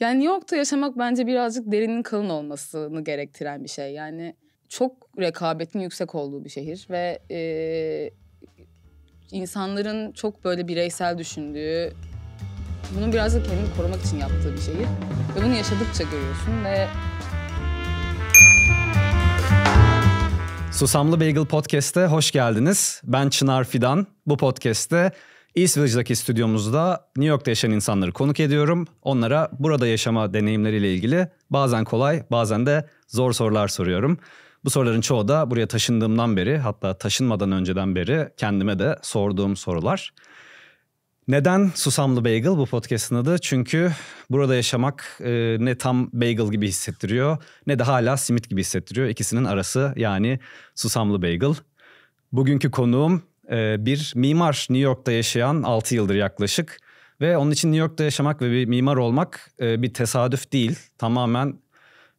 Yani New York'ta yaşamak bence birazcık derinin kalın olmasını gerektiren bir şey. Yani çok rekabetin yüksek olduğu bir şehir ve e, insanların çok böyle bireysel düşündüğü, bunu biraz da kendini korumak için yaptığı bir şehir. Ve bunu yaşadıkça görüyorsun ve Susamlı Bagel Podcast'te hoş geldiniz. Ben Çınar Fidan. Bu podcast'te East Village'daki stüdyomuzda New York'ta yaşayan insanları konuk ediyorum. Onlara burada yaşama deneyimleriyle ilgili bazen kolay bazen de zor sorular soruyorum. Bu soruların çoğu da buraya taşındığımdan beri hatta taşınmadan önceden beri kendime de sorduğum sorular. Neden Susamlı Bagel bu podcast'ın adı? Çünkü burada yaşamak e, ne tam bagel gibi hissettiriyor ne de hala simit gibi hissettiriyor. İkisinin arası yani Susamlı Bagel. Bugünkü konuğum e, bir mimar New York'ta yaşayan 6 yıldır yaklaşık ve onun için New York'ta yaşamak ve bir mimar olmak e, bir tesadüf değil. Tamamen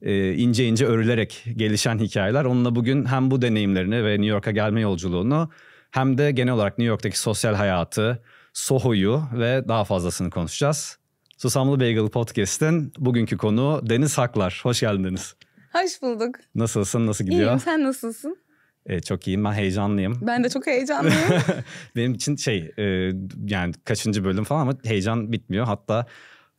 e, ince ince örülerek gelişen hikayeler. Onunla bugün hem bu deneyimlerini ve New York'a gelme yolculuğunu hem de genel olarak New York'taki sosyal hayatı, Soho'yu ve daha fazlasını konuşacağız. Susamlı Bagel Podcast'in bugünkü konuğu Deniz Haklar. Hoş geldiniz. Hoş bulduk. Nasılsın? Nasıl gidiyor? İyiyim. Sen nasılsın? E, çok iyiyim. Ben heyecanlıyım. Ben de çok heyecanlıyım. Benim için şey e, yani kaçıncı bölüm falan ama heyecan bitmiyor. Hatta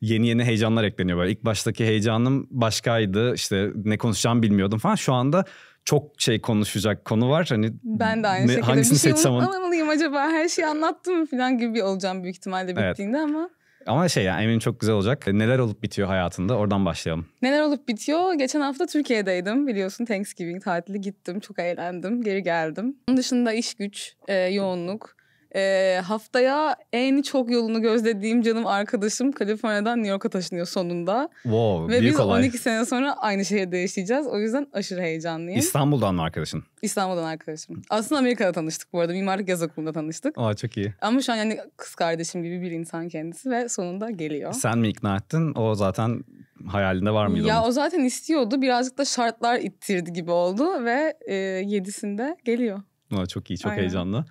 yeni yeni heyecanlar ekleniyor böyle. İlk baştaki heyecanım başkaydı. işte ne konuşacağımı bilmiyordum falan. Şu anda çok şey konuşacak konu var. Hani ben de aynı ne, şekilde hangisini bir şey unutmamalıyım acaba her şeyi anlattım mı falan gibi olacağım büyük ihtimalle bittiğinde evet. ama. Ama şey yani eminim çok güzel olacak. Neler olup bitiyor hayatında oradan başlayalım. Neler olup bitiyor? Geçen hafta Türkiye'deydim biliyorsun Thanksgiving tatili gittim çok eğlendim geri geldim. Onun dışında iş güç, e, yoğunluk e, haftaya en çok yolunu gözlediğim canım arkadaşım Kaliforniya'dan New York'a taşınıyor sonunda. Wow, Ve büyük biz olay. 12 sene sonra aynı şehirde yaşayacağız. O yüzden aşırı heyecanlıyım. İstanbul'dan mı arkadaşın? İstanbul'dan arkadaşım. Aslında Amerika'da tanıştık bu arada. Mimarlık Yaz Okulu'nda tanıştık. Aa çok iyi. Ama şu an yani kız kardeşim gibi bir insan kendisi ve sonunda geliyor. Sen mi ikna ettin? O zaten hayalinde var mıydı? Ya onun? o zaten istiyordu. Birazcık da şartlar ittirdi gibi oldu ve e, yedisinde geliyor. Aa, çok iyi, çok Aynen. heyecanlı.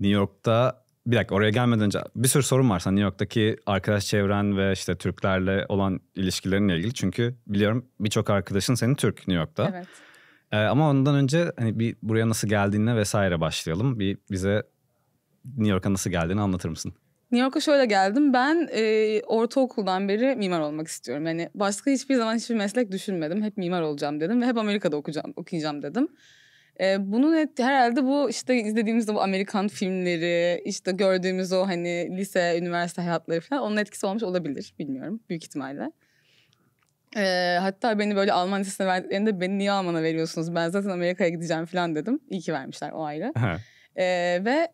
New York'ta bir dakika oraya gelmeden önce bir sürü sorun var sana New York'taki arkadaş çevren ve işte Türklerle olan ilişkilerinle ilgili. Çünkü biliyorum birçok arkadaşın senin Türk New York'ta. Evet. Ee, ama ondan önce hani bir buraya nasıl geldiğine vesaire başlayalım. Bir bize New York'a nasıl geldiğini anlatır mısın? New York'a şöyle geldim. Ben e, ortaokuldan beri mimar olmak istiyorum. Yani başka hiçbir zaman hiçbir meslek düşünmedim. Hep mimar olacağım dedim ve hep Amerika'da okuyacağım, okuyacağım dedim. E, bunun et, herhalde bu işte izlediğimiz bu Amerikan filmleri, işte gördüğümüz o hani lise, üniversite hayatları falan onun etkisi olmuş olabilir. Bilmiyorum büyük ihtimalle. E, hatta beni böyle Alman lisesine verdiklerinde beni niye Alman'a veriyorsunuz? Ben zaten Amerika'ya gideceğim falan dedim. İyi ki vermişler o ayrı. E, ve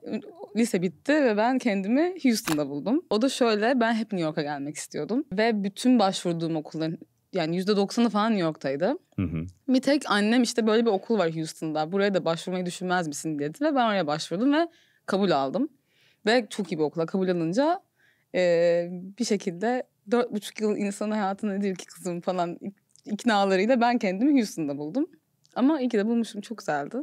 lise bitti ve ben kendimi Houston'da buldum. O da şöyle ben hep New York'a gelmek istiyordum. Ve bütün başvurduğum okulların yani yüzde doksanı falan New York'taydı. Hı hı. Bir tek annem işte böyle bir okul var Houston'da. Buraya da başvurmayı düşünmez misin dedi ve ben oraya başvurdum ve kabul aldım. Ve çok iyi bir okula kabul alınca e, bir şekilde dört buçuk yıl insan hayatı nedir ki kızım falan iknalarıyla ben kendimi Houston'da buldum. Ama iyi ki de bulmuşum çok güzeldi.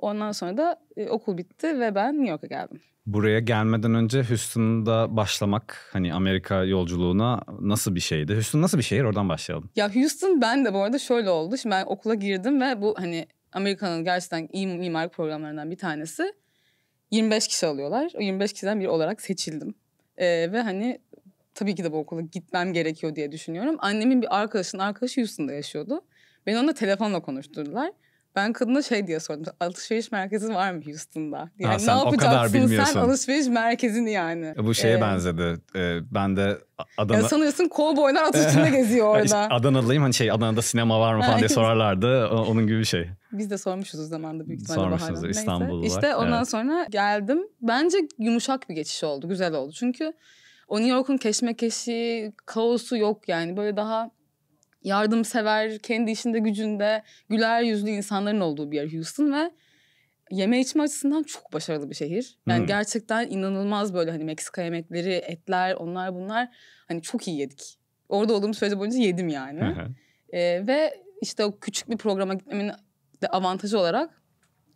Ondan sonra da e, okul bitti ve ben New York'a geldim. Buraya gelmeden önce Houston'da başlamak hani Amerika yolculuğuna nasıl bir şeydi? Houston nasıl bir şehir? Oradan başlayalım. Ya Houston ben de bu arada şöyle oldu. Şimdi ben okula girdim ve bu hani Amerika'nın gerçekten iyi mimarlık programlarından bir tanesi. 25 kişi alıyorlar. O 25 kişiden biri olarak seçildim. Ee, ve hani tabii ki de bu okula gitmem gerekiyor diye düşünüyorum. Annemin bir arkadaşının arkadaşı Houston'da yaşıyordu. Beni onunla telefonla konuşturdular. Ben kadına şey diye sordum. Alışveriş merkezi var mı Houston'da? Yani ha, sen ne yapacaksın sen alışveriş merkezini yani? E, bu şeye ee, benzedi. Ee, ben de Adana... Ya sanıyorsun kovboylar at üstünde geziyor orada. İşte Adanalıyım hani şey Adana'da sinema var mı falan diye sorarlardı. Onun gibi bir şey. Biz de sormuşuz o zaman da büyük ihtimalle Sormuşsunuzdur İstanbul'da. İşte ondan evet. sonra geldim. Bence yumuşak bir geçiş oldu. Güzel oldu. Çünkü o New York'un keşmekeşi, kaosu yok yani. Böyle daha yardımsever, kendi işinde gücünde güler yüzlü insanların olduğu bir yer Houston ve yeme içme açısından çok başarılı bir şehir. Yani hmm. gerçekten inanılmaz böyle hani Meksika yemekleri, etler, onlar bunlar hani çok iyi yedik. Orada olduğum sürece boyunca yedim yani. ee, ve işte o küçük bir programa gitmemin de avantajı olarak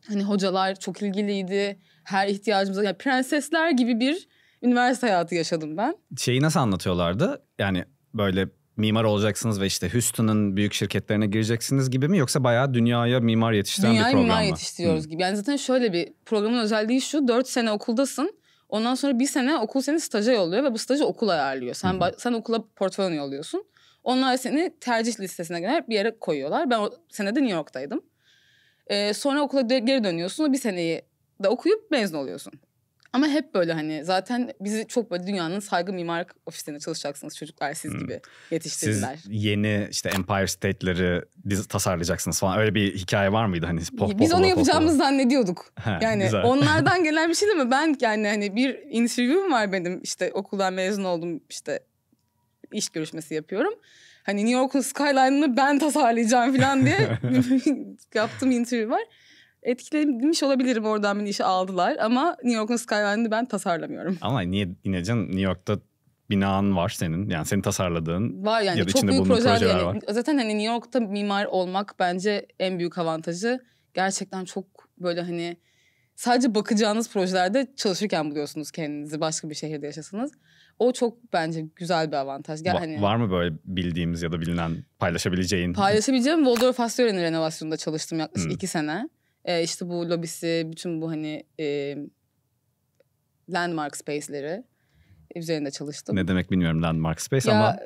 hani hocalar çok ilgiliydi. Her ihtiyacımıza yani prensesler gibi bir üniversite hayatı yaşadım ben. Şeyi nasıl anlatıyorlardı? Yani böyle mimar olacaksınız ve işte Houston'ın büyük şirketlerine gireceksiniz gibi mi yoksa bayağı dünyaya mimar yetiştiren dünyaya bir program mı? Dünyaya mimar yetiştiriyoruz Hı. gibi. Yani zaten şöyle bir programın özelliği şu 4 sene okuldasın. Ondan sonra bir sene okul seni staja yolluyor ve bu stajı okul ayarlıyor. Sen Hı. sen okula portfolyo yolluyorsun. Onlar seni tercih listesine göre bir yere koyuyorlar. Ben o senede New York'taydım. Ee, sonra okula geri dönüyorsun. Bir seneyi da okuyup mezun oluyorsun. Ama hep böyle hani zaten bizi çok böyle dünyanın saygı mimarlık ofislerinde çalışacaksınız çocuklar siz hmm. gibi yetiştirdiler. Siz yeni işte Empire State'leri tasarlayacaksınız falan öyle bir hikaye var mıydı? hani poh, poh, Biz onu yapacağımızı zannediyorduk. yani onlardan gelen bir şey değil mi? Ben yani hani bir interview'm var benim işte okuldan mezun oldum işte iş görüşmesi yapıyorum. Hani New York'un skyline'ını ben tasarlayacağım falan diye yaptığım interview var etkilenmiş olabilirim oradan bir işe aldılar ama New York'un skyline'ını ben tasarlamıyorum. Ama niye ineceksin New York'ta binan var senin. Yani senin tasarladığın var yani ya çok içinde büyük projeler, projeler yani. var. Zaten hani New York'ta mimar olmak bence en büyük avantajı. Gerçekten çok böyle hani sadece bakacağınız projelerde çalışırken buluyorsunuz kendinizi başka bir şehirde yaşasanız. O çok bence güzel bir avantaj. Yani Va- hani, var mı böyle bildiğimiz ya da bilinen paylaşabileceğin? Paylaşabileceğim Waldorf Astoria renovasyonunda çalıştım yaklaşık hmm. iki sene. E, işte bu lobisi, bütün bu hani e, landmark space'leri üzerinde çalıştım. Ne demek bilmiyorum landmark space ya, ama...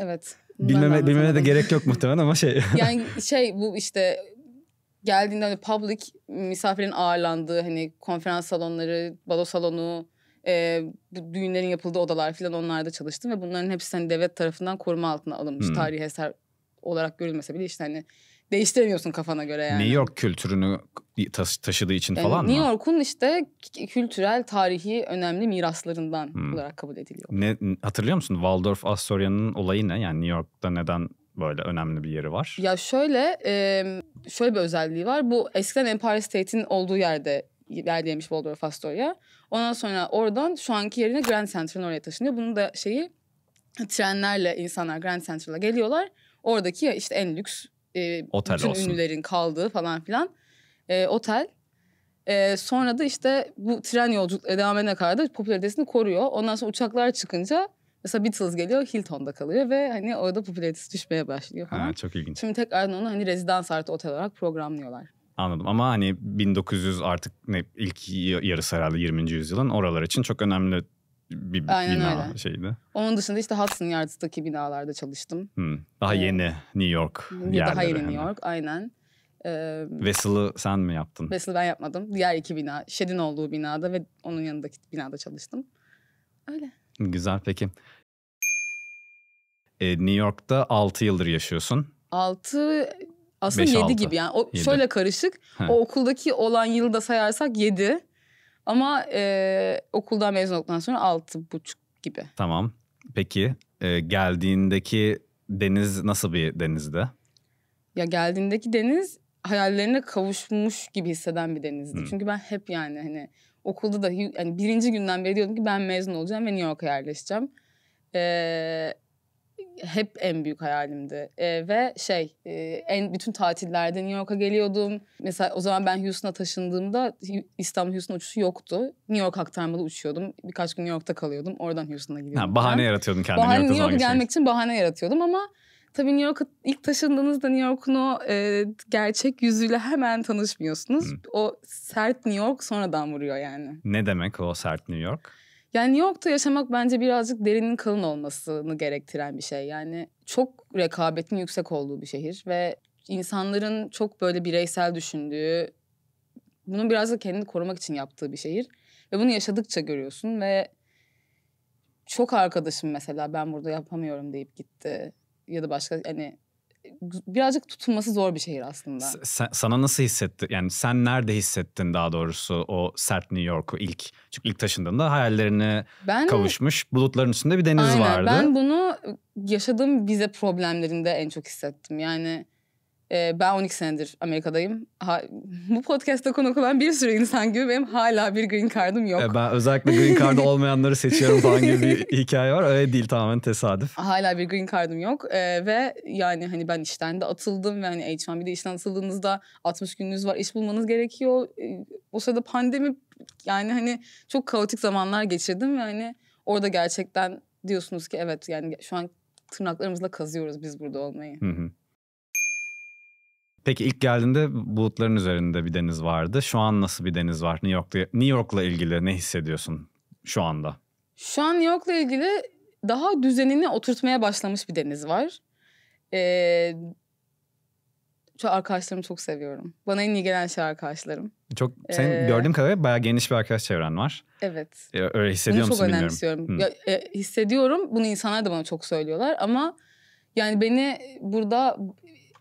Evet. Bilmeme, bilmeme de gerek yok muhtemelen ama şey... yani şey bu işte geldiğinde hani public misafirin ağırlandığı hani konferans salonları, balo salonu, e, bu düğünlerin yapıldığı odalar falan onlarda çalıştım ve bunların hepsi hani devlet tarafından koruma altına alınmış. Hmm. Tarihi eser olarak görülmese bile işte hani değiştiremiyorsun kafana göre yani. New York kültürünü taşı- taşıdığı için yani falan New mı? New York'un işte kültürel, tarihi önemli miraslarından hmm. olarak kabul ediliyor. Ne hatırlıyor musun Waldorf Astoria'nın olayı ne? Yani New York'ta neden böyle önemli bir yeri var? Ya şöyle, şöyle bir özelliği var. Bu eskiden Empire State'in olduğu yerde yerdeymiş Waldorf Astoria. Ondan sonra oradan şu anki yerine Grand Central'ın oraya taşınıyor. Bunun da şeyi trenlerle insanlar Grand Central'a geliyorlar. Oradaki işte en lüks e, otel bütün olsun. ünlülerin kaldığı falan filan e, otel. E, sonra da işte bu tren yolculuğu devam edene kadar da popülaritesini koruyor. Ondan sonra uçaklar çıkınca mesela Beatles geliyor Hilton'da kalıyor ve hani orada popülaritesi düşmeye başlıyor falan. Ha, çok ilginç. Şimdi tekrardan onu hani rezidans artı otel olarak programlıyorlar. Anladım ama hani 1900 artık ne ilk yarısı herhalde 20. yüzyılın oralar için çok önemli bir Aynen bina öyle. şeydi. Onun dışında işte Hudson Yards'taki binalarda çalıştım. Hmm. Daha ee, yeni New York yerleri. Daha yeni hani. New York aynen. Ee, Vessel'ı sen mi yaptın? Vessel'ı ben yapmadım. Diğer iki bina. Shed'in olduğu binada ve onun yanındaki binada çalıştım. Öyle. Güzel peki. Ee, New York'ta 6 yıldır yaşıyorsun. 6 aslında 5, 7 gibi yani. O 7. şöyle karışık. He. O okuldaki olan yılı da sayarsak 7. Ama e, okuldan mezun olduktan sonra altı buçuk gibi. Tamam. Peki e, geldiğindeki deniz nasıl bir denizdi? Ya geldiğindeki deniz hayallerine kavuşmuş gibi hisseden bir denizdi. Hmm. Çünkü ben hep yani hani okulda da yani birinci günden beri diyordum ki ben mezun olacağım ve New York'a yerleşeceğim. Ee, hep en büyük hayalimdi. E, ve şey e, en bütün tatillerde New York'a geliyordum. Mesela o zaman ben Houston'a taşındığımda İstanbul Houston uçuşu yoktu. New York aktarmalı uçuyordum. Birkaç gün New York'ta kalıyordum. Oradan Houston'a gidiyordum. Ha, bahane yaratıyordun kendini. Bahane, New York'a gelmek için bahane yaratıyordum ama tabii New York ilk taşındığınızda New York'un o e, gerçek yüzüyle hemen tanışmıyorsunuz. Hı. O sert New York sonradan vuruyor yani. Ne demek o sert New York? Yani New York'ta yaşamak bence birazcık derinin kalın olmasını gerektiren bir şey. Yani çok rekabetin yüksek olduğu bir şehir ve insanların çok böyle bireysel düşündüğü, bunu biraz da kendini korumak için yaptığı bir şehir. Ve bunu yaşadıkça görüyorsun ve çok arkadaşım mesela ben burada yapamıyorum deyip gitti. Ya da başka hani birazcık tutunması zor bir şehir aslında. Sen, sana nasıl hissetti? Yani sen nerede hissettin daha doğrusu o sert New York'u ilk? Çünkü ilk taşındığında hayallerine ben, kavuşmuş bulutların üstünde bir deniz aynen, vardı. Ben bunu yaşadığım vize problemlerinde en çok hissettim. Yani ee, ben 12 senedir Amerika'dayım. Ha, bu podcast'ta konuk olan bir sürü insan gibi benim hala bir green card'ım yok. Ee, ben özellikle green card'ı olmayanları seçiyorum falan gibi bir hikaye var. Öyle değil tamamen tesadüf. Hala bir green card'ım yok ee, ve yani hani ben işten de atıldım ve hani H1 bir de işten atıldığınızda 60 gününüz var iş bulmanız gerekiyor. Ee, o sırada pandemi yani hani çok kaotik zamanlar geçirdim ve hani orada gerçekten diyorsunuz ki evet yani şu an tırnaklarımızla kazıyoruz biz burada olmayı. Hı hı. Peki ilk geldiğinde bulutların üzerinde bir deniz vardı. Şu an nasıl bir deniz var? New York'ta New York'la ilgili ne hissediyorsun şu anda? Şu an New York'la ilgili daha düzenini oturtmaya başlamış bir deniz var. Ee, şu arkadaşlarımı çok seviyorum. Bana en iyi gelen şey arkadaşlarım. Çok sen ee, gördüğüm kadarıyla bayağı geniş bir arkadaş çevren var. Evet. Ee, öyle hissediyor bunu musun bilmiyorum. Bunu çok önemsiyorum. Hmm. Ya, e, hissediyorum. Bunu insanlar da bana çok söylüyorlar ama yani beni burada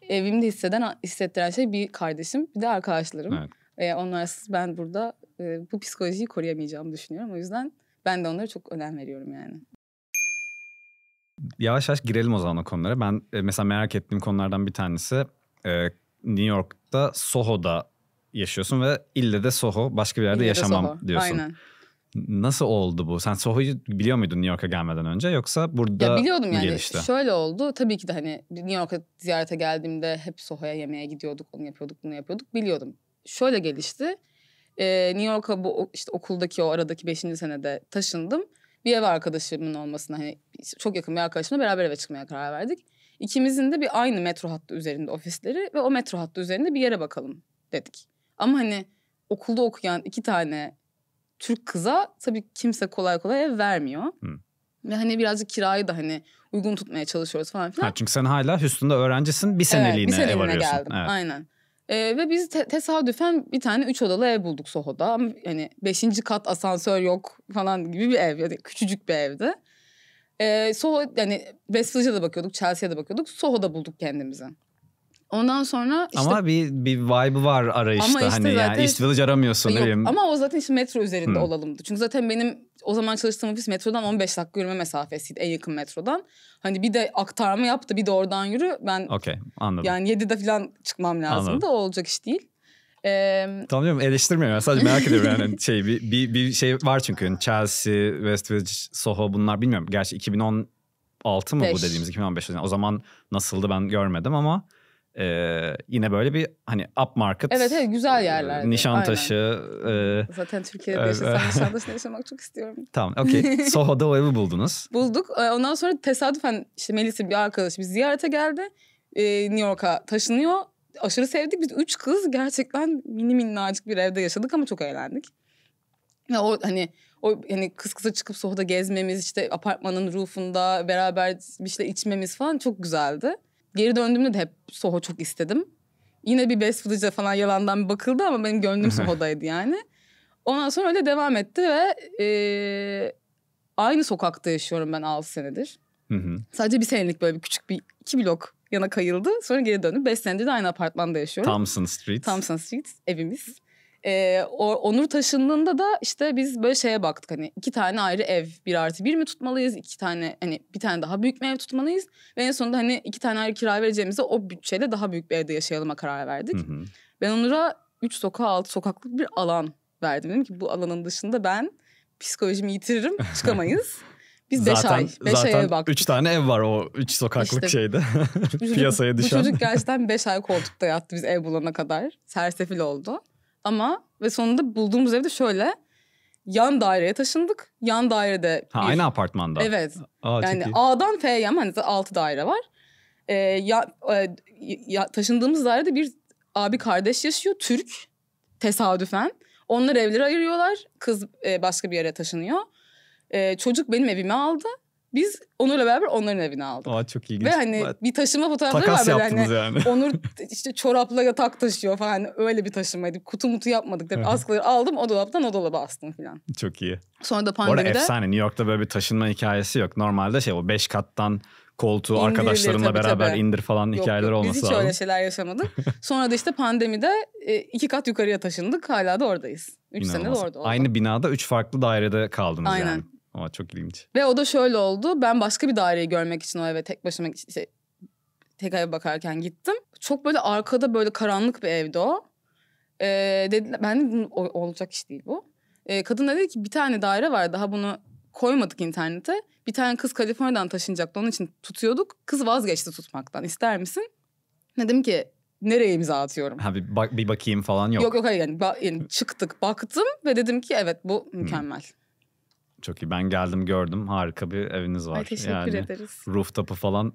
evimde hisseden hissettiren şey bir kardeşim bir de arkadaşlarım. Evet. E, onlarsız ben burada e, bu psikolojiyi koruyamayacağımı düşünüyorum. O yüzden ben de onlara çok önem veriyorum yani. Yavaş yavaş girelim o zaman o konulara. Ben e, mesela merak ettiğim konulardan bir tanesi e, New York'ta Soho'da yaşıyorsun ve ille de Soho başka bir yerde ille yaşamam diyorsun. Aynen. Nasıl oldu bu? Sen Soho'yu biliyor muydun New York'a gelmeden önce yoksa burada Ya biliyordum yani. Gelişti? Şöyle oldu. Tabii ki de hani New York'a ziyarete geldiğimde hep Soho'ya yemeğe gidiyorduk. Onu yapıyorduk, bunu yapıyorduk. Biliyordum. Şöyle gelişti. Ee, New York'a bu işte okuldaki o aradaki 5. senede taşındım. Bir ev arkadaşımın olmasına hani çok yakın bir arkadaşımla beraber eve çıkmaya karar verdik. İkimizin de bir aynı metro hattı üzerinde ofisleri ve o metro hattı üzerinde bir yere bakalım dedik. Ama hani okulda okuyan iki tane Türk kıza tabii kimse kolay kolay ev vermiyor. Hı. Ve hani birazcık kirayı da hani uygun tutmaya çalışıyoruz falan filan. Ha, çünkü sen hala Houston'da öğrencisin bir seneliğine, evet, bir seneliğine ev arıyorsun. geldim evet. aynen. Ee, ve biz te- tesadüfen bir tane üç odalı ev bulduk Soho'da. Ama yani beşinci kat asansör yok falan gibi bir ev. Yani küçücük bir evdi. Ee, Soho yani West Village'a da bakıyorduk, Chelsea'ye de bakıyorduk. Soho'da bulduk kendimizi. Ondan sonra işte... Ama bir, bir vibe var arayışta ama işte hani zaten, yani East Village aramıyorsun yok, değil mi? Ama o zaten işte metro üzerinde hmm. olalımdı. Çünkü zaten benim o zaman çalıştığım ofis metrodan 15 dakika yürüme mesafesiydi en yakın metrodan. Hani bir de aktarma yaptı bir de oradan yürü. Ben okay, anladım. yani 7'de falan çıkmam lazım da olacak iş değil. Ee... Tamam diyorum eleştirmiyorum yani sadece merak ediyorum yani şey bir, bir, bir şey var çünkü Chelsea, West Village, Soho bunlar bilmiyorum. Gerçi 2016 mı 5. bu dediğimiz 2015 yani o zaman nasıldı ben görmedim ama e, yine böyle bir hani upmarket. Evet evet güzel yerler. E, Nişantaşı. Aynen. E, Zaten Türkiye'de yaşasam e, Nişantaşı'nda yaşamak çok istiyorum. Tamam okey. Soho'da o evi buldunuz. Bulduk. E, ondan sonra tesadüfen işte Melis'in bir arkadaşı bir ziyarete geldi. E, New York'a taşınıyor. Aşırı sevdik. Biz üç kız gerçekten mini minnacık bir evde yaşadık ama çok eğlendik. Ve o hani o hani kız kıza çıkıp sohbet gezmemiz işte apartmanın roofunda beraber bir şeyler içmemiz falan çok güzeldi. Geri döndüğümde de hep Soho çok istedim. Yine bir Best Foodage'a falan yalandan bir bakıldı ama benim gönlüm Soho'daydı yani. Ondan sonra öyle devam etti ve e, aynı sokakta yaşıyorum ben 6 senedir. Sadece bir senelik böyle bir küçük bir iki blok yana kayıldı. Sonra geri döndüm. Beş senedir de aynı apartmanda yaşıyorum. Thompson Street. Thompson Street evimiz. E, Onur taşındığında da işte biz böyle şeye baktık hani iki tane ayrı ev bir artı bir mi tutmalıyız iki tane hani bir tane daha büyük bir ev tutmalıyız ve en sonunda hani iki tane ayrı kira vereceğimize o bütçeyle daha büyük bir evde yaşayalıma karar verdik. Hı hı. Ben Onur'a üç sokağa altı sokaklık bir alan verdim. Dedim ki bu alanın dışında ben psikolojimi yitiririm çıkamayız. Biz 5 ay. 5 aya baktık. Üç tane ev var o üç sokaklık işte, şeyde. Piyasaya düşen. Bu çocuk gerçekten beş ay koltukta yattı biz ev bulana kadar. Sersefil oldu. Ama ve sonunda bulduğumuz evde şöyle. Yan daireye taşındık. Yan dairede... Ha, bir, aynı apartmanda. Evet. Aa, yani A'dan F'ye yani 6 daire var. Ee, ya, e, ya, taşındığımız dairede bir abi kardeş yaşıyor. Türk. Tesadüfen. Onlar evleri ayırıyorlar. Kız e, başka bir yere taşınıyor. E, çocuk benim evime aldı. Biz Onur'la beraber onların evini aldık. Aa çok ilginç. Ve hani bir taşıma fotoğrafları Takas var. Takas hani yaptınız hani, yani. Onur işte çorapla yatak taşıyor falan. öyle bir taşımaydı. Kutu mutu yapmadık. Tabii askıları aldım o dolaptan o dolaba astım falan. Çok iyi. Sonra da pandemide. orada efsane New York'ta böyle bir taşınma hikayesi yok. Normalde şey o beş kattan koltuğu İndirilir, arkadaşlarınla tabii, beraber tabii. indir falan yok, hikayeler yok, olması lazım. Biz hiç lazım. öyle şeyler yaşamadık. Sonra da işte pandemide e, iki kat yukarıya taşındık. Hala da oradayız. Üç İnanılmaz. sene de orada oldum. Aynı binada üç farklı dairede kaldınız Aynen. yani. Ama çok ilginç. Ve o da şöyle oldu. Ben başka bir daireyi görmek için o eve tek başıma işte, tek eve bakarken gittim. Çok böyle arkada böyle karanlık bir evdi o. Ee, dedi, ben de olacak iş değil bu. Ee, kadın dedi ki bir tane daire var daha bunu koymadık internete. Bir tane kız Kaliforniya'dan taşınacaktı onun için tutuyorduk. Kız vazgeçti tutmaktan ister misin? Dedim ki nereye imza atıyorum? Ha, bir, bak, bir bakayım falan yok. Yok yok hayır yani, ba- yani çıktık baktım ve dedim ki evet bu hmm. mükemmel. Hmm. Çok iyi. Ben geldim gördüm. Harika bir eviniz var. Ay, teşekkür yani, ederiz. Rooftop'u falan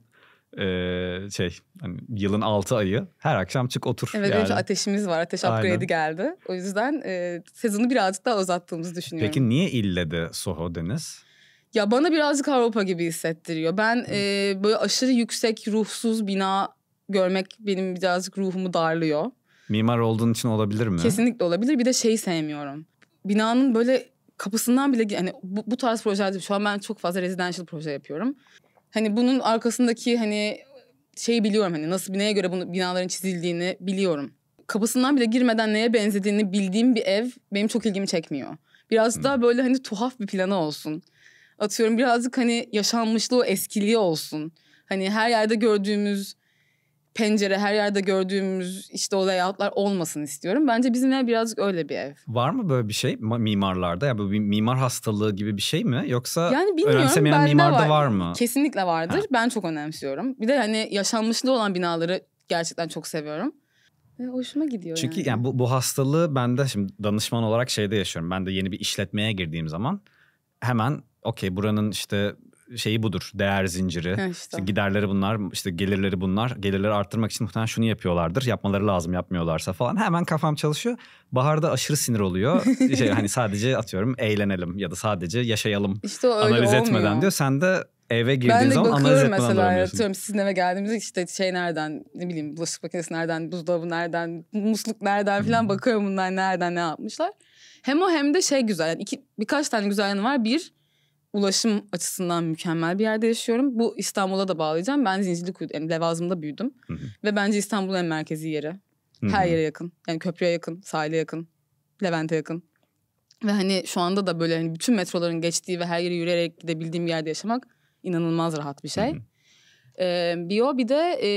e, şey hani yılın 6 ayı her akşam çık otur. Evet yani. önce ateşimiz var. Ateş upgrade'i geldi. O yüzden e, sezonu birazcık daha uzattığımızı düşünüyorum. Peki niye ille de Soho Deniz? Ya bana birazcık Avrupa gibi hissettiriyor. Ben e, böyle aşırı yüksek ruhsuz bina görmek benim birazcık ruhumu darlıyor. Mimar olduğun için olabilir mi? Kesinlikle olabilir. Bir de şey sevmiyorum. Binanın böyle kapısından bile hani bu, bu tarz projelerde şu an ben çok fazla residential proje yapıyorum. Hani bunun arkasındaki hani şeyi biliyorum hani nasıl bir neye göre bunu binaların çizildiğini biliyorum. Kapısından bile girmeden neye benzediğini bildiğim bir ev benim çok ilgimi çekmiyor. Biraz hmm. daha böyle hani tuhaf bir planı olsun. Atıyorum birazcık hani yaşanmışlığı, eskiliği olsun. Hani her yerde gördüğümüz pencere her yerde gördüğümüz işte o layoutlar olmasın istiyorum. Bence bizim ev birazcık öyle bir ev. Var mı böyle bir şey mimarlarda? Ya bu bir mimar hastalığı gibi bir şey mi? Yoksa yani bilmiyorum, önemsemeyen mimarda var. var mı? Kesinlikle vardır. Ha. Ben çok önemsiyorum. Bir de hani yaşanmışlığı olan binaları gerçekten çok seviyorum. Ve hoşuma gidiyor Çünkü yani. yani bu, bu hastalığı ben de şimdi danışman olarak şeyde yaşıyorum. Ben de yeni bir işletmeye girdiğim zaman hemen okey buranın işte şeyi budur. Değer zinciri. İşte. işte giderleri bunlar, işte gelirleri bunlar. Gelirleri arttırmak için muhtemelen şunu yapıyorlardır. Yapmaları lazım yapmıyorlarsa falan. Hemen kafam çalışıyor. Baharda aşırı sinir oluyor. şey, hani sadece atıyorum eğlenelim ya da sadece yaşayalım. İşte öyle Analiz olmuyor. etmeden diyor. Sen de eve girdiğin zaman analiz etmeden Ben de bakıyorum mesela yatıyorum Sizin eve geldiğimizde işte şey nereden ne bileyim bulaşık makinesi nereden, buzdolabı nereden, musluk nereden falan bakıyorum bunlar nereden ne yapmışlar. Hem o hem de şey güzel. Yani iki, birkaç tane güzel yanı var. Bir ulaşım açısından mükemmel bir yerde yaşıyorum. Bu İstanbul'a da bağlayacağım. Ben Zincirlikuyu yani Levazım'da büyüdüm. Hı hı. Ve bence İstanbul'un en merkezi yeri. Hı hı. Her yere yakın. Yani köprüye yakın, sahile yakın, Levent'e yakın. Ve hani şu anda da böyle hani bütün metroların geçtiği ve her yere yürüyerek gidebildiğim bir yerde yaşamak inanılmaz rahat bir şey. Hı Ee, bir o bir de e,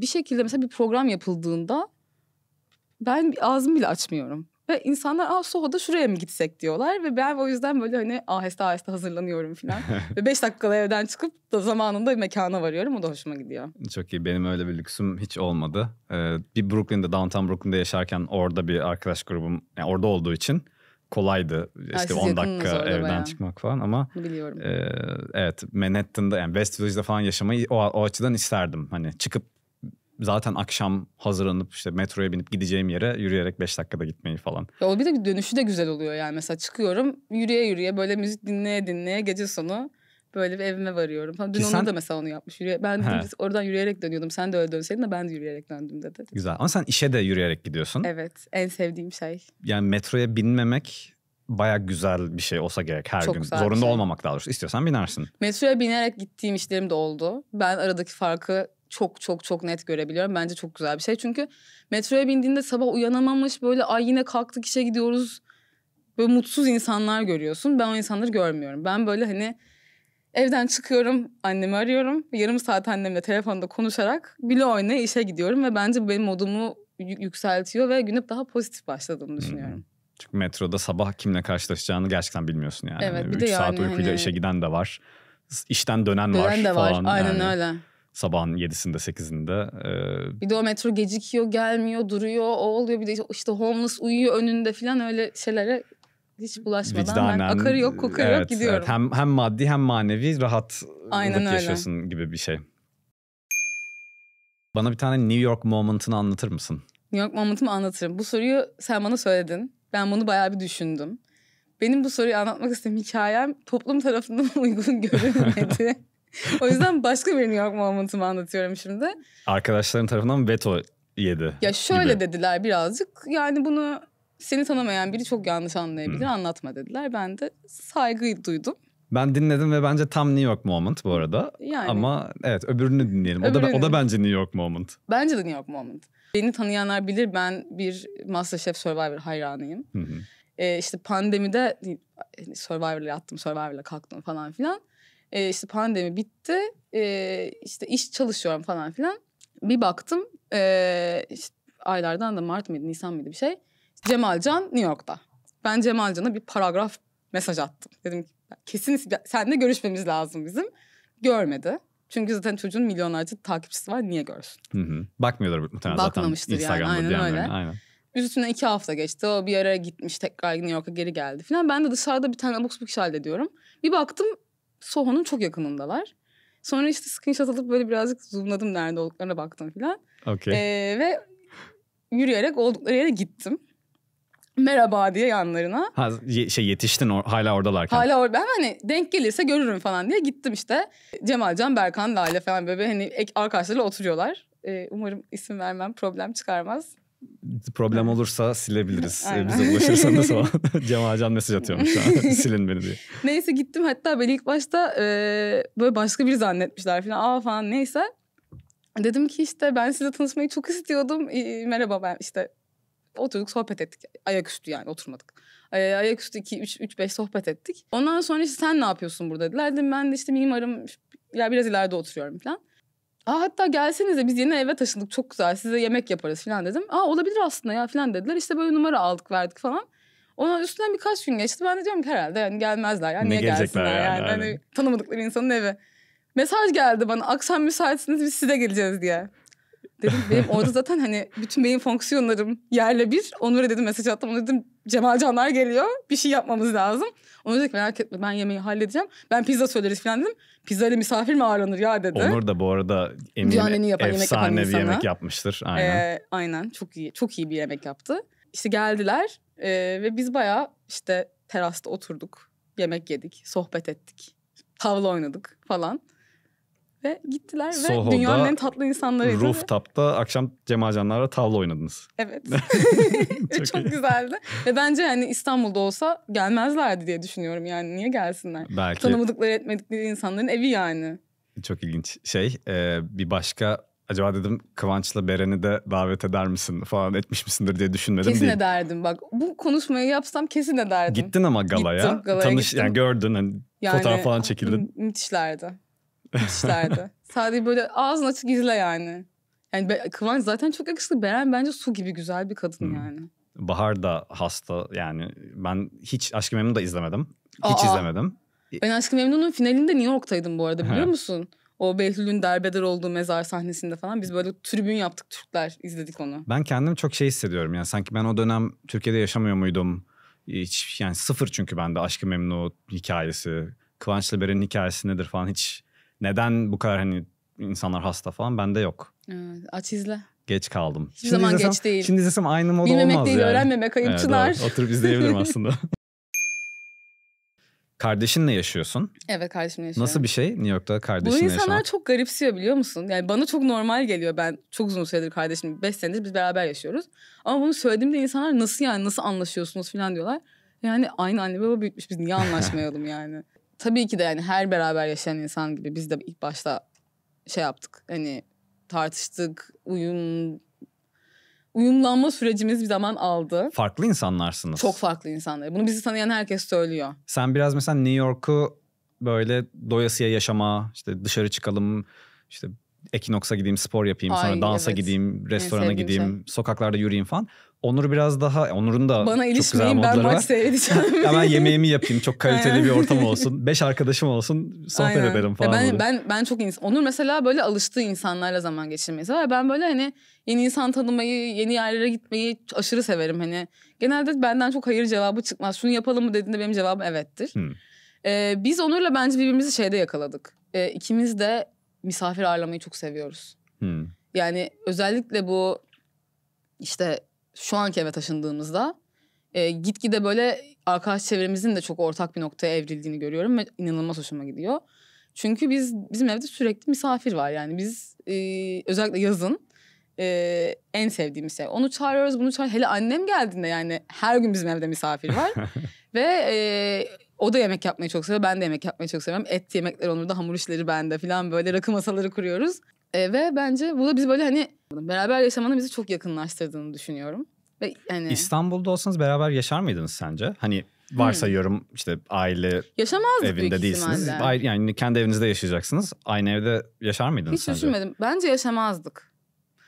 bir şekilde mesela bir program yapıldığında ben ağzımı bile açmıyorum. Ve insanlar aa Soho'da şuraya mı gitsek diyorlar ve ben o yüzden böyle hani aheste aheste hazırlanıyorum falan. ve beş dakikada evden çıkıp da zamanında mekana varıyorum o da hoşuma gidiyor. Çok iyi benim öyle bir lüksüm hiç olmadı. Ee, bir Brooklyn'de downtown Brooklyn'de yaşarken orada bir arkadaş grubum yani orada olduğu için kolaydı. İşte 10 dakika evden bayağı. çıkmak falan ama biliyorum. E, evet Manhattan'da yani West Village'de falan yaşamayı o, o açıdan isterdim. Hani çıkıp zaten akşam hazırlanıp işte metroya binip gideceğim yere yürüyerek 5 dakikada gitmeyi falan. Ya bir de dönüşü de güzel oluyor yani mesela çıkıyorum yürüye yürüye böyle müzik dinleye dinleye gece sonu böyle bir evime varıyorum falan. Dün Ki sen... onu da mesela onu yapmış. Yürüye... Ben He. oradan yürüyerek dönüyordum. Sen de öyle dönseydin de ben de yürüyerek döndüm dedi. Güzel ama sen işe de yürüyerek gidiyorsun. Evet en sevdiğim şey. Yani metroya binmemek baya güzel bir şey olsa gerek her Çok gün. Zorunda şey. olmamak daha doğrusu. İstiyorsan binersin. Metroya binerek gittiğim işlerim de oldu. Ben aradaki farkı çok çok çok net görebiliyorum. Bence çok güzel bir şey. Çünkü metroya bindiğinde sabah uyanamamış böyle ay yine kalktık işe gidiyoruz. Böyle mutsuz insanlar görüyorsun. Ben o insanları görmüyorum. Ben böyle hani evden çıkıyorum annemi arıyorum. Yarım saat annemle telefonda konuşarak bile oynaya işe gidiyorum. Ve bence bu benim modumu yükseltiyor ve günüp daha pozitif başladığımı düşünüyorum. Hmm. Çünkü metroda sabah kimle karşılaşacağını gerçekten bilmiyorsun yani. Evet, hani bir 3 de yani, saat uykuyla hani... işe giden de var. İşten dönen, dönen var, de var. falan. Aynen yani. öyle sabahın 7'sinde 8'inde. E... Bir de o metro gecikiyor, gelmiyor, duruyor, o oluyor. Bir de işte homeless uyuyor önünde falan öyle şeylere hiç bulaşmadan Vicdanen, ben akarı yok kokarı evet, yok gidiyorum. Evet. Hem, hem maddi hem manevi rahat Aynen öyle. gibi bir şey. Bana bir tane New York moment'ını anlatır mısın? New York moment'ımı anlatırım. Bu soruyu sen bana söyledin. Ben bunu bayağı bir düşündüm. Benim bu soruyu anlatmak istediğim hikayem toplum tarafından uygun görülmedi. o yüzden başka bir New York momentumu anlatıyorum şimdi. Arkadaşların tarafından veto yedi. Ya şöyle gibi. dediler birazcık. Yani bunu seni tanımayan biri çok yanlış anlayabilir hmm. anlatma dediler. Ben de saygı duydum. Ben dinledim ve bence tam New York moment bu arada. Yani. Ama evet öbürünü dinleyelim. Öbürünü. O da o da bence New York moment. Bence de New York moment. Beni tanıyanlar bilir ben bir MasterChef Survivor hayranıyım. Hı hı. Ee, işte pandemide hani, hani Survivor'la yattım, Survivor'la kalktım falan filan. E, işte pandemi bitti. E, işte iş çalışıyorum falan filan. Bir baktım e, işte aylardan da Mart mıydı Nisan mıydı bir şey. Cemalcan New York'ta. Ben Cemalcan'a bir paragraf mesaj attım. Dedim ki kesin seninle görüşmemiz lazım bizim. Görmedi. Çünkü zaten çocuğun milyonlarca takipçisi var. Niye görsün? Hı hı. Bakmıyorlar muhtemelen Bakmamıştır zaten. Bakmamıştır yani. Aynen öyle. Aynen. Üstüne iki hafta geçti. O bir ara gitmiş tekrar New York'a geri geldi falan. Ben de dışarıda bir tane abuk subuk iş hallediyorum. Bir baktım Soho'nun çok yakınındalar. Sonra işte screenshot alıp böyle birazcık zoomladım nerede olduklarına baktım falan Okay. Ee, ve yürüyerek oldukları yere gittim. Merhaba diye yanlarına. Ha, şey yetiştin or- hala oradalarken. Hala orada. Ben hani denk gelirse görürüm falan diye gittim işte. Cemalcan, Berkan, Lale falan böyle hani ek oturuyorlar. Ee, umarım isim vermem problem çıkarmaz problem olursa silebiliriz. Aynen. Ee, bize ulaşırsanız falan. Cem Ağacan mesaj atıyormuş şu an. Silin beni diye. Neyse gittim hatta ben ilk başta e, böyle başka biri zannetmişler falan. Aa falan neyse. Dedim ki işte ben sizinle tanışmayı çok istiyordum. E, merhaba ben işte oturduk sohbet ettik. Ayaküstü yani oturmadık. Ay, ayaküstü 2 3 3 5 sohbet ettik. Ondan sonra işte sen ne yapıyorsun burada dediler. Dedim ben de işte mimarım ya biraz ileride oturuyorum falan. Aa, hatta gelsenize biz yeni eve taşındık çok güzel size yemek yaparız falan dedim. Aa olabilir aslında ya falan dediler. İşte böyle numara aldık verdik falan. Ona üstünden birkaç gün geçti. Ben de diyorum ki herhalde yani gelmezler. Yani ne niye gelsinler yani. yani. Hani, tanımadıkları insanın evi. Mesaj geldi bana akşam müsaitsiniz biz size geleceğiz diye. Dedim benim orada zaten hani bütün beyin fonksiyonlarım yerle bir. Onur'a dedim mesaj attım. Ona dedim Cemal Canlar geliyor. Bir şey yapmamız lazım. Onur dedi ki merak etme ben yemeği halledeceğim. Ben pizza söyleriz falan dedim. Pizza ile misafir mi ağırlanır ya dedi. Onur da bu arada eminim yapan, efsane yemek bir yemek yapmıştır. Aynen. Ee, aynen çok iyi çok iyi bir yemek yaptı. İşte geldiler e, ve biz bayağı işte terasta oturduk. Yemek yedik, sohbet ettik, tavla oynadık falan. Ve gittiler Soho'da, ve dünyanın en tatlı insanlarıydı. Rooftop'ta ve... akşam Cem Acanlar'la tavla oynadınız. Evet. çok, çok güzeldi. Ve bence hani İstanbul'da olsa gelmezlerdi diye düşünüyorum yani. Niye gelsinler? Belki. Tanımadıkları etmedikleri insanların evi yani. Çok ilginç. Şey e, bir başka acaba dedim Kıvanç'la Beren'i de davet eder misin falan etmiş misindir diye düşünmedim. Kesin değil. ederdim bak. Bu konuşmayı yapsam kesin ederdim. Gittin ama galaya. Gittim, galaya Tanış, gittim. Yani gördün hani yani, fotoğraf falan çekildi. Müthişlerdi işlerdi Sadece böyle ağzını açık izle yani. Yani Kıvanç zaten çok yakışıklı. Beren bence su gibi güzel bir kadın hmm. yani. Bahar da hasta yani. Ben hiç Aşkı Memnun'u da izlemedim. Hiç Aa, izlemedim. Ben Aşkı Memnun'un finalinde New York'taydım bu arada biliyor musun? O Behlül'ün derbeder olduğu mezar sahnesinde falan biz böyle tribün yaptık Türkler izledik onu. Ben kendim çok şey hissediyorum yani sanki ben o dönem Türkiye'de yaşamıyor muydum? Hiç yani sıfır çünkü bende Aşkı Memnu hikayesi, Kıvançlı Beren'in hikayesi nedir falan hiç neden bu kadar hani insanlar hasta falan bende yok. Evet, aç izle. Geç kaldım. Hiçbir şimdi zaman izlesem, geç değil. Şimdi izlesem aynı moda Bilmemek olmaz değil, yani. öğrenmemek ayıp Çınar. Evet, oturup izleyebilirim aslında. Kardeşinle yaşıyorsun. Evet kardeşimle yaşıyorum. Nasıl bir şey New York'ta kardeşinle yaşamak? Bu insanlar yaşamak? çok garipsiyor biliyor musun? Yani bana çok normal geliyor. Ben çok uzun süredir kardeşim beş senedir biz beraber yaşıyoruz. Ama bunu söylediğimde insanlar nasıl yani nasıl anlaşıyorsunuz falan diyorlar. Yani aynı anne baba büyütmüş biz niye anlaşmayalım yani tabii ki de yani her beraber yaşayan insan gibi biz de ilk başta şey yaptık. Hani tartıştık, uyum uyumlanma sürecimiz bir zaman aldı. Farklı insanlarsınız. Çok farklı insanlar. Bunu bizi tanıyan herkes söylüyor. Sen biraz mesela New York'u böyle doyasıya yaşama, işte dışarı çıkalım, işte Ekinoks'a gideyim spor yapayım Ay, sonra dansa evet. gideyim restorana gideyim şey. sokaklarda yürüyeyim falan. Onur biraz daha Onur'un da Bana çok güzel modları ben var. seyredeceğim. Hemen yemeğimi yapayım çok kaliteli bir ortam olsun. Beş arkadaşım olsun sohbet Aynen. ederim falan. ben, ben, ben çok insan. Onur mesela böyle alıştığı insanlarla zaman geçirmeyi sever. Ben böyle hani yeni insan tanımayı, yeni yerlere gitmeyi aşırı severim. Hani genelde benden çok hayır cevabı çıkmaz. Şunu yapalım mı dediğinde benim cevabım evettir. Hmm. Ee, biz Onur'la bence birbirimizi şeyde yakaladık. Ee, ikimiz de misafir ağırlamayı çok seviyoruz. Hmm. Yani özellikle bu işte şu anki eve taşındığımızda e, gitgide böyle arkadaş çevremizin de çok ortak bir noktaya evrildiğini görüyorum ve inanılmaz hoşuma gidiyor. Çünkü biz bizim evde sürekli misafir var yani biz e, özellikle yazın e, en sevdiğimiz şey. Onu çağırıyoruz bunu çağırıyoruz. Hele annem geldiğinde yani her gün bizim evde misafir var. ve e, o da yemek yapmayı çok seviyor. Ben de yemek yapmayı çok seviyorum. Et yemekleri onun da hamur işleri bende falan böyle rakı masaları kuruyoruz. E, ve bence bu da biz böyle hani beraber yaşamanın bizi çok yakınlaştırdığını düşünüyorum. Ve hani... İstanbul'da olsanız beraber yaşar mıydınız sence? Hani varsayıyorum hmm. işte aile Yaşamazdık evinde değilsiniz. yani kendi evinizde yaşayacaksınız. Aynı evde yaşar mıydınız Hiç sence? düşünmedim. Bence yaşamazdık.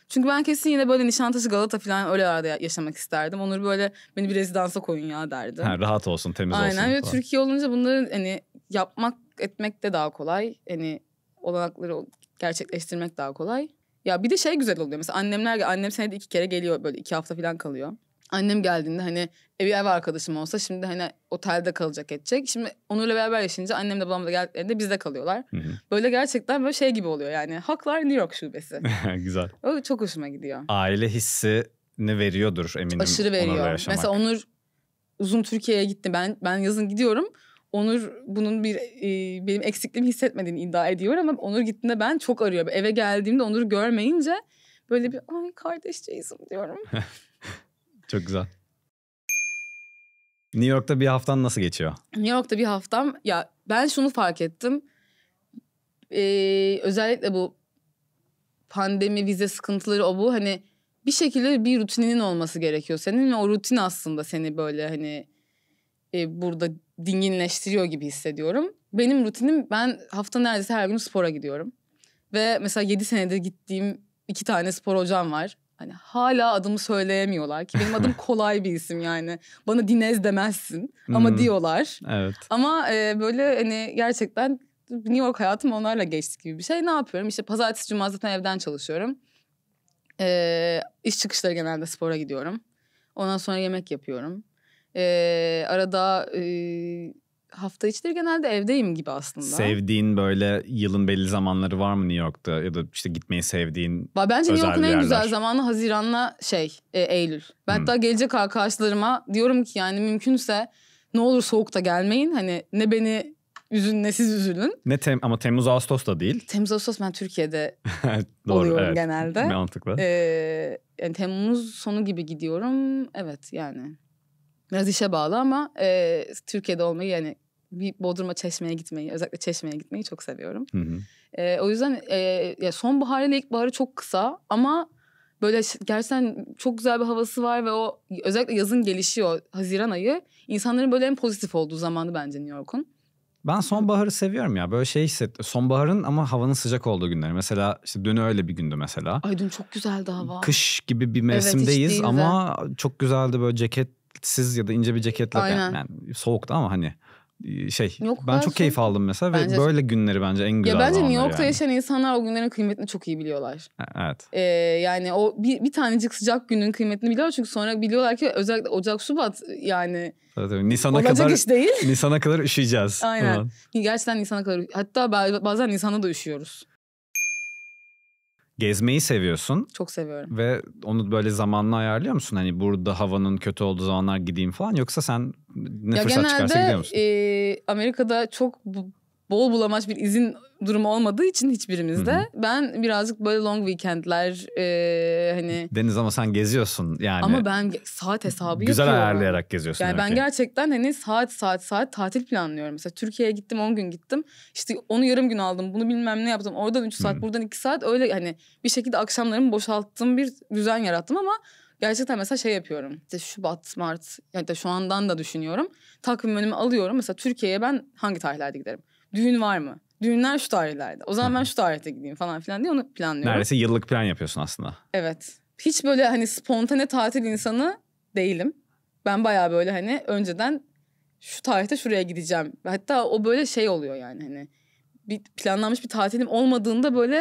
Çünkü ben kesin yine böyle Nişantaşı Galata falan öyle arada yaşamak isterdim. Onur böyle beni bir rezidansa koyun ya derdi. Ha, rahat olsun temiz Aynen. olsun. Aynen ve Türkiye olunca bunları hani yapmak etmek de daha kolay. Hani olanakları gerçekleştirmek daha kolay. Ya bir de şey güzel oluyor mesela annemler annem senede iki kere geliyor böyle iki hafta falan kalıyor annem geldiğinde hani evi ev arkadaşım olsa şimdi hani otelde kalacak edecek. Şimdi onunla beraber yaşayınca annem de babam da geldiklerinde bizde kalıyorlar. Hı hı. Böyle gerçekten böyle şey gibi oluyor yani. Haklar New York şubesi. Güzel. O çok hoşuma gidiyor. Aile hissi ne veriyordur eminim. Aşırı veriyor. Mesela Onur uzun Türkiye'ye gitti. Ben ben yazın gidiyorum. Onur bunun bir e, benim eksikliğimi hissetmediğini iddia ediyor ama Onur gittiğinde ben çok arıyor. Eve geldiğimde Onur'u görmeyince böyle bir ay kardeşçeyiz diyorum. Çok güzel. New York'ta bir haftan nasıl geçiyor? New York'ta bir haftam ya ben şunu fark ettim. Ee, özellikle bu pandemi, vize sıkıntıları o bu hani bir şekilde bir rutininin olması gerekiyor senin ve o rutin aslında seni böyle hani e, burada dinginleştiriyor gibi hissediyorum. Benim rutinim ben hafta neredeyse her gün spora gidiyorum. Ve mesela 7 senedir gittiğim iki tane spor hocam var. Hani hala adımı söyleyemiyorlar ki benim adım kolay bir isim yani. Bana Dinez demezsin ama hmm. diyorlar. Evet. Ama e, böyle hani gerçekten New York hayatım onlarla geçti gibi bir şey. Ne yapıyorum? İşte pazartesi cuma zaten evden çalışıyorum. E, iş çıkışları genelde spora gidiyorum. Ondan sonra yemek yapıyorum. E, arada e, hafta içleri genelde evdeyim gibi aslında. Sevdiğin böyle yılın belli zamanları var mı New York'ta ya da işte gitmeyi sevdiğin Bence New York'un en güzel zamanı Haziran'la şey e, Eylül. Ben hmm. hatta gelecek arkadaşlarıma diyorum ki yani mümkünse ne olur soğukta gelmeyin. Hani ne beni üzün ne siz üzülün. Ne tem ama Temmuz Ağustos da değil. Temmuz Ağustos ben Türkiye'de Doğru, oluyorum evet. genelde. Mantıklı. Ee, yani Temmuz sonu gibi gidiyorum. Evet yani biraz işe bağlı ama e, Türkiye'de olmayı yani bir Bodrum'a Çeşme'ye gitmeyi özellikle Çeşme'ye gitmeyi çok seviyorum. Hı hı. E, o yüzden e, ya sonbahar ile ilkbaharı çok kısa ama böyle gerçekten çok güzel bir havası var ve o özellikle yazın gelişiyor Haziran ayı. İnsanların böyle en pozitif olduğu zamanı bence New York'un. Ben sonbaharı seviyorum ya. Böyle şey hisset. Sonbaharın ama havanın sıcak olduğu günleri. Mesela işte dün öyle bir gündü mesela. Ay dün çok güzeldi hava. Kış gibi bir mevsimdeyiz evet, ama çok güzeldi böyle ceketsiz ya da ince bir ceketle. Aynen. Yani soğuktu ama hani şey Yok, ben, ben çok keyif aldım mesela bence, ve böyle günleri bence en güzel. Ya bence New York'ta yani. yaşayan insanlar o günlerin kıymetini çok iyi biliyorlar. E, evet. Ee, yani o bir, bir tanecik sıcak günün kıymetini biliyorlar çünkü sonra biliyorlar ki özellikle Ocak Şubat yani tabii, tabii. Nisan'a kadar iş değil. Nisan'a kadar üşüyeceğiz. Aynen. Gerçekten Nisan'a kadar hatta bazen Nisan'da da üşüyoruz. Gezmeyi seviyorsun. Çok seviyorum. Ve onu böyle zamanla ayarlıyor musun? Hani burada havanın kötü olduğu zamanlar gideyim falan. Yoksa sen ne ya fırsat genelde, çıkarsa gidiyor musun? E, Amerika'da çok bol bulamaç bir izin durumu olmadığı için hiçbirimizde Hı-hı. ben birazcık böyle long weekendler e, hani Deniz ama sen geziyorsun yani. Ama ben saat hesabı Güzel yapıyorum. ayarlayarak geziyorsun. Yani ben ki. gerçekten hani saat saat saat tatil planlıyorum. Mesela Türkiye'ye gittim 10 gün gittim. İşte onu yarım gün aldım. Bunu bilmem ne yaptım. Oradan 3 saat, Hı-hı. buradan 2 saat öyle hani bir şekilde akşamlarımı boşalttığım bir düzen yarattım ama gerçekten mesela şey yapıyorum. İşte Şubat, Mart ya yani da şu andan da düşünüyorum. Takvim önümü alıyorum. Mesela Türkiye'ye ben hangi tarihlerde giderim? Düğün var mı? Düğünler şu tarihlerde. O zaman ben şu tarihte gideyim falan filan diye onu planlıyorum. Neredeyse yıllık plan yapıyorsun aslında. Evet. Hiç böyle hani spontane tatil insanı değilim. Ben baya böyle hani önceden şu tarihte şuraya gideceğim. Hatta o böyle şey oluyor yani hani bir planlanmış bir tatilim olmadığında böyle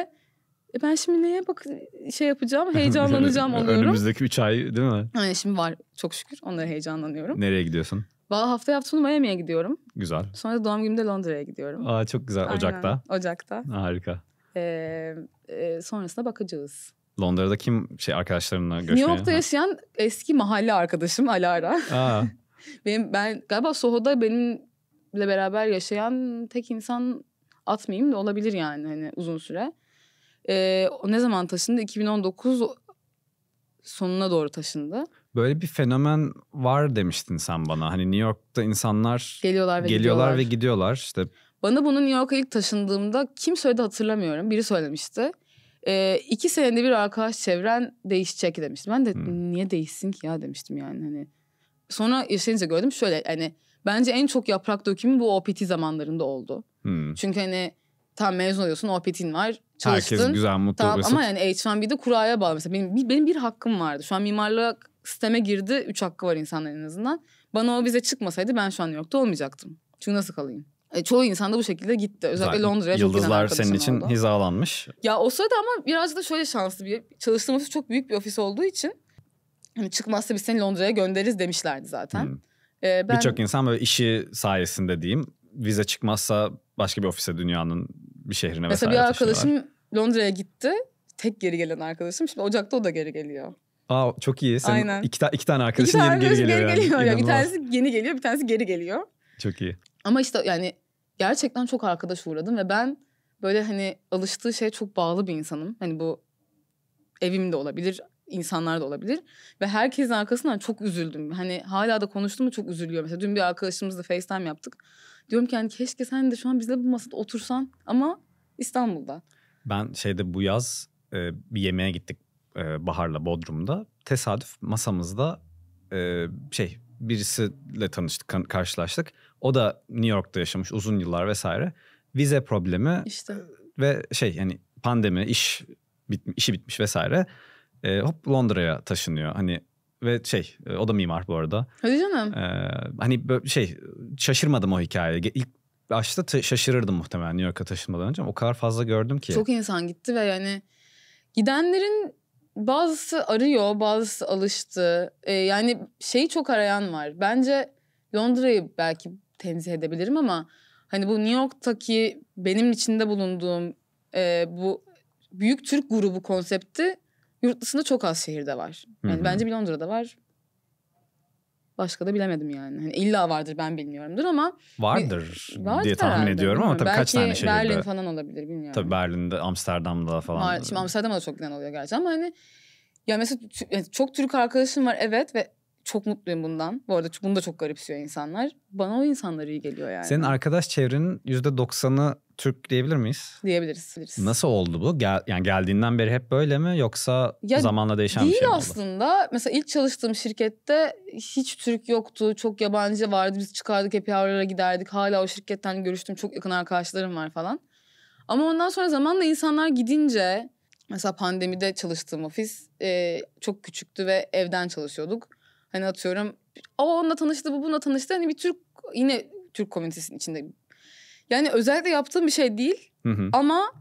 e ben şimdi neye bak şey yapacağım heyecanlanacağım oluyorum. Önümüzdeki 3 ay değil mi? Yani şimdi var çok şükür onlara heyecanlanıyorum. Nereye gidiyorsun? Valla hafta hafta sonu Miami'ye gidiyorum. Güzel. Sonra doğum günümde Londra'ya gidiyorum. Aa çok güzel. Ocak'ta. Aynen, Ocak'ta. Harika. Ee, e, sonrasında bakacağız. Londra'da kim şey arkadaşlarınla görüşmeye? New York'ta ha. yaşayan eski mahalle arkadaşım Alara. Aa. benim ben galiba Soho'da benimle beraber yaşayan tek insan atmayayım da olabilir yani hani uzun süre. Ee, ne zaman taşındı? 2019 sonuna doğru taşındı. Böyle bir fenomen var demiştin sen bana. Hani New York'ta insanlar geliyorlar ve, geliyorlar gidiyorlar. ve gidiyorlar. İşte bana bunu New York'a ilk taşındığımda kim söyledi hatırlamıyorum. Biri söylemişti. Ee, iki senede bir arkadaş çevren değişecek demiştim. Ben de hmm. niye değişsin ki ya demiştim yani. Hani sonra yaşayınca gördüm şöyle hani bence en çok yaprak dökümü bu OPT zamanlarında oldu. Hmm. Çünkü hani tam mezun oluyorsun OPT'in var çalıştın. Herkes güzel mutlu tamam, Ama yani H1B'de kuraya bağlı mesela benim, benim bir hakkım vardı. Şu an mimarlık sisteme girdi. Üç hakkı var insanların en azından. Bana o bize çıkmasaydı ben şu an New York'ta olmayacaktım. Çünkü nasıl kalayım? E, çoğu insan da bu şekilde gitti. Özellikle Zaten Londra'ya Yıldızlar senin için oldu. hizalanmış. Ya o sırada ama birazcık da şöyle şanslı bir çalıştığım çok büyük bir ofis olduğu için hani çıkmazsa biz seni Londra'ya göndeririz demişlerdi zaten. Hmm. Ee, ben... Birçok insan böyle işi sayesinde diyeyim vize çıkmazsa başka bir ofise dünyanın bir şehrine Mesela vesaire Mesela bir arkadaşım Londra'ya gitti. Tek geri gelen arkadaşım. Şimdi Ocak'ta o da geri geliyor. Aa çok iyi. sen Aynen. Iki, ta- iki tane arkadaşın iki tane yeni geri geliyor. Geri yani. Yani. Bir tanesi yeni geliyor bir tanesi geri geliyor. Çok iyi. Ama işte yani gerçekten çok arkadaş uğradım ve ben böyle hani alıştığı şeye çok bağlı bir insanım. Hani bu evim de olabilir, insanlar da olabilir. Ve herkesin arkasından çok üzüldüm. Hani hala da konuştum çok üzülüyor. Mesela dün bir arkadaşımızla FaceTime yaptık. Diyorum ki hani keşke sen de şu an bizle bu masada otursan ama İstanbul'da. Ben şeyde bu yaz e, bir yemeğe gittik e, Bahar'la Bodrum'da tesadüf masamızda e, şey birisiyle tanıştık, karşılaştık. O da New York'ta yaşamış uzun yıllar vesaire. Vize problemi işte. E, ve şey hani pandemi, iş bitmiş, işi bitmiş vesaire. E, hop Londra'ya taşınıyor. Hani ve şey e, o da mimar bu arada. Hadi canım. E, hani şey şaşırmadım o hikayeye. İlk başta şaşırırdım muhtemelen New York'a taşınmadan önce ama o kadar fazla gördüm ki. Çok insan gitti ve yani gidenlerin bazısı arıyor, bazısı alıştı. Ee, yani şeyi çok arayan var. Bence Londra'yı belki tenzih edebilirim ama hani bu New York'taki benim içinde bulunduğum e, bu büyük Türk grubu konsepti yurt dışında çok az şehirde var. Yani Hı-hı. bence bir Londra'da var, Başka da bilemedim yani. Hani illa vardır ben bilmiyorumdur ama. Vardır vardır diye tahmin herhalde, ediyorum ama tabii kaç tane şehirde. Berlin falan olabilir bilmiyorum. Tabii Berlin'de, Amsterdam'da falan. Var, şimdi Amsterdam'da da çok giden oluyor gerçi ama hani. Ya mesela çok Türk arkadaşım var evet ve çok mutluyum bundan. Bu arada bunu da çok garipsiyor insanlar. Bana o insanlar iyi geliyor yani. Senin arkadaş çevrenin %90'ı Türk diyebilir miyiz? Diyebiliriz. Biliriz. Nasıl oldu bu? Gel, yani geldiğinden beri hep böyle mi yoksa ya zamanla değişen bir şey mi Değil aslında. Mesela ilk çalıştığım şirkette hiç Türk yoktu. Çok yabancı vardı. Biz çıkardık hep yavrulara giderdik. Hala o şirketten görüştüm, çok yakın arkadaşlarım var falan. Ama ondan sonra zamanla insanlar gidince mesela pandemide çalıştığım ofis e, çok küçüktü ve evden çalışıyorduk. Hani atıyorum o onunla tanıştı bu bununla tanıştı. Hani bir Türk yine Türk komünitesinin içinde yani özellikle yaptığım bir şey değil hı hı. ama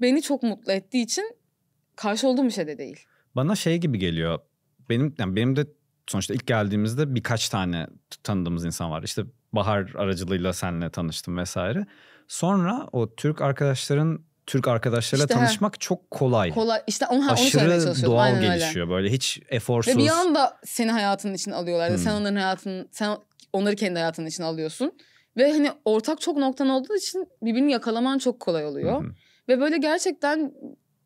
beni çok mutlu ettiği için karşı olduğum bir şey de değil. Bana şey gibi geliyor. Benim yani benim de sonuçta ilk geldiğimizde birkaç tane tanıdığımız insan var. İşte Bahar aracılığıyla senle tanıştım vesaire. Sonra o Türk arkadaşların Türk arkadaşlarla işte tanışmak he. çok kolay. Kolay. İşte onu, onu Aşırı doğal Aynen gelişiyor öyle. böyle hiç eforsuz. Ve bir anda seni hayatının için alıyorlar. Hmm. Sen onların hayatını sen onları kendi hayatının için alıyorsun. Ve hani ortak çok noktan olduğu için birbirini yakalaman çok kolay oluyor. Hı-hı. Ve böyle gerçekten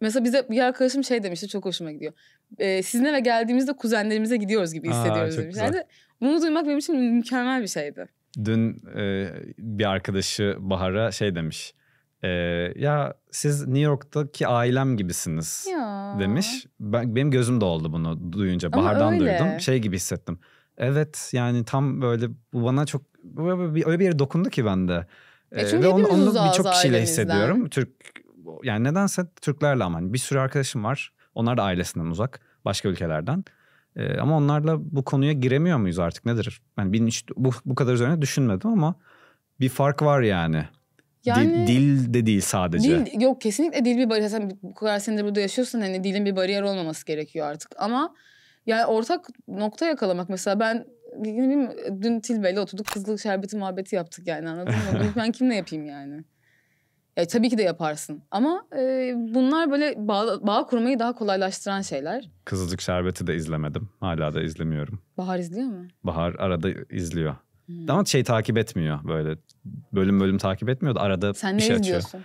mesela bize bir arkadaşım şey demişti çok hoşuma gidiyor. E, sizin eve geldiğimizde kuzenlerimize gidiyoruz gibi hissediyoruz Aa, demiş. Yani bunu duymak benim için mükemmel bir şeydi. Dün e, bir arkadaşı Bahar'a şey demiş. E, ya siz New York'taki ailem gibisiniz ya. demiş. Ben, benim gözüm doldu bunu duyunca. Ama Bahar'dan öyle. duydum. Şey gibi hissettim. Evet yani tam böyle bu bana çok öyle bir yere dokundu ki bende. E ee, çünkü ve onu, onu birçok kişiyle hissediyorum. Türk yani nedense Türklerle ama hani bir sürü arkadaşım var. Onlar da ailesinden uzak, başka ülkelerden. E, ama onlarla bu konuya giremiyor muyuz artık nedir? Yani hiç bu, bu kadar üzerine düşünmedim ama bir fark var yani. Yani, dil, dil de değil sadece. Dil, yok kesinlikle dil bir bariyer. Sen bu kadar senedir burada yaşıyorsun hani dilin bir bariyer olmaması gerekiyor artık. Ama yani ortak nokta yakalamak mesela ben bilmiyorum, dün Tilbe'yle oturduk kızlık şerbeti muhabbeti yaptık yani anladın mı? ben kimle yapayım yani? Ya, e, tabii ki de yaparsın ama e, bunlar böyle bağ, bağ kurmayı daha kolaylaştıran şeyler. Kızılcık Şerbeti de izlemedim. Hala da izlemiyorum. Bahar izliyor mu? Bahar arada izliyor. Hmm. Ama şey takip etmiyor böyle. Bölüm bölüm takip etmiyor da arada Sen bir ne şey izliyorsun?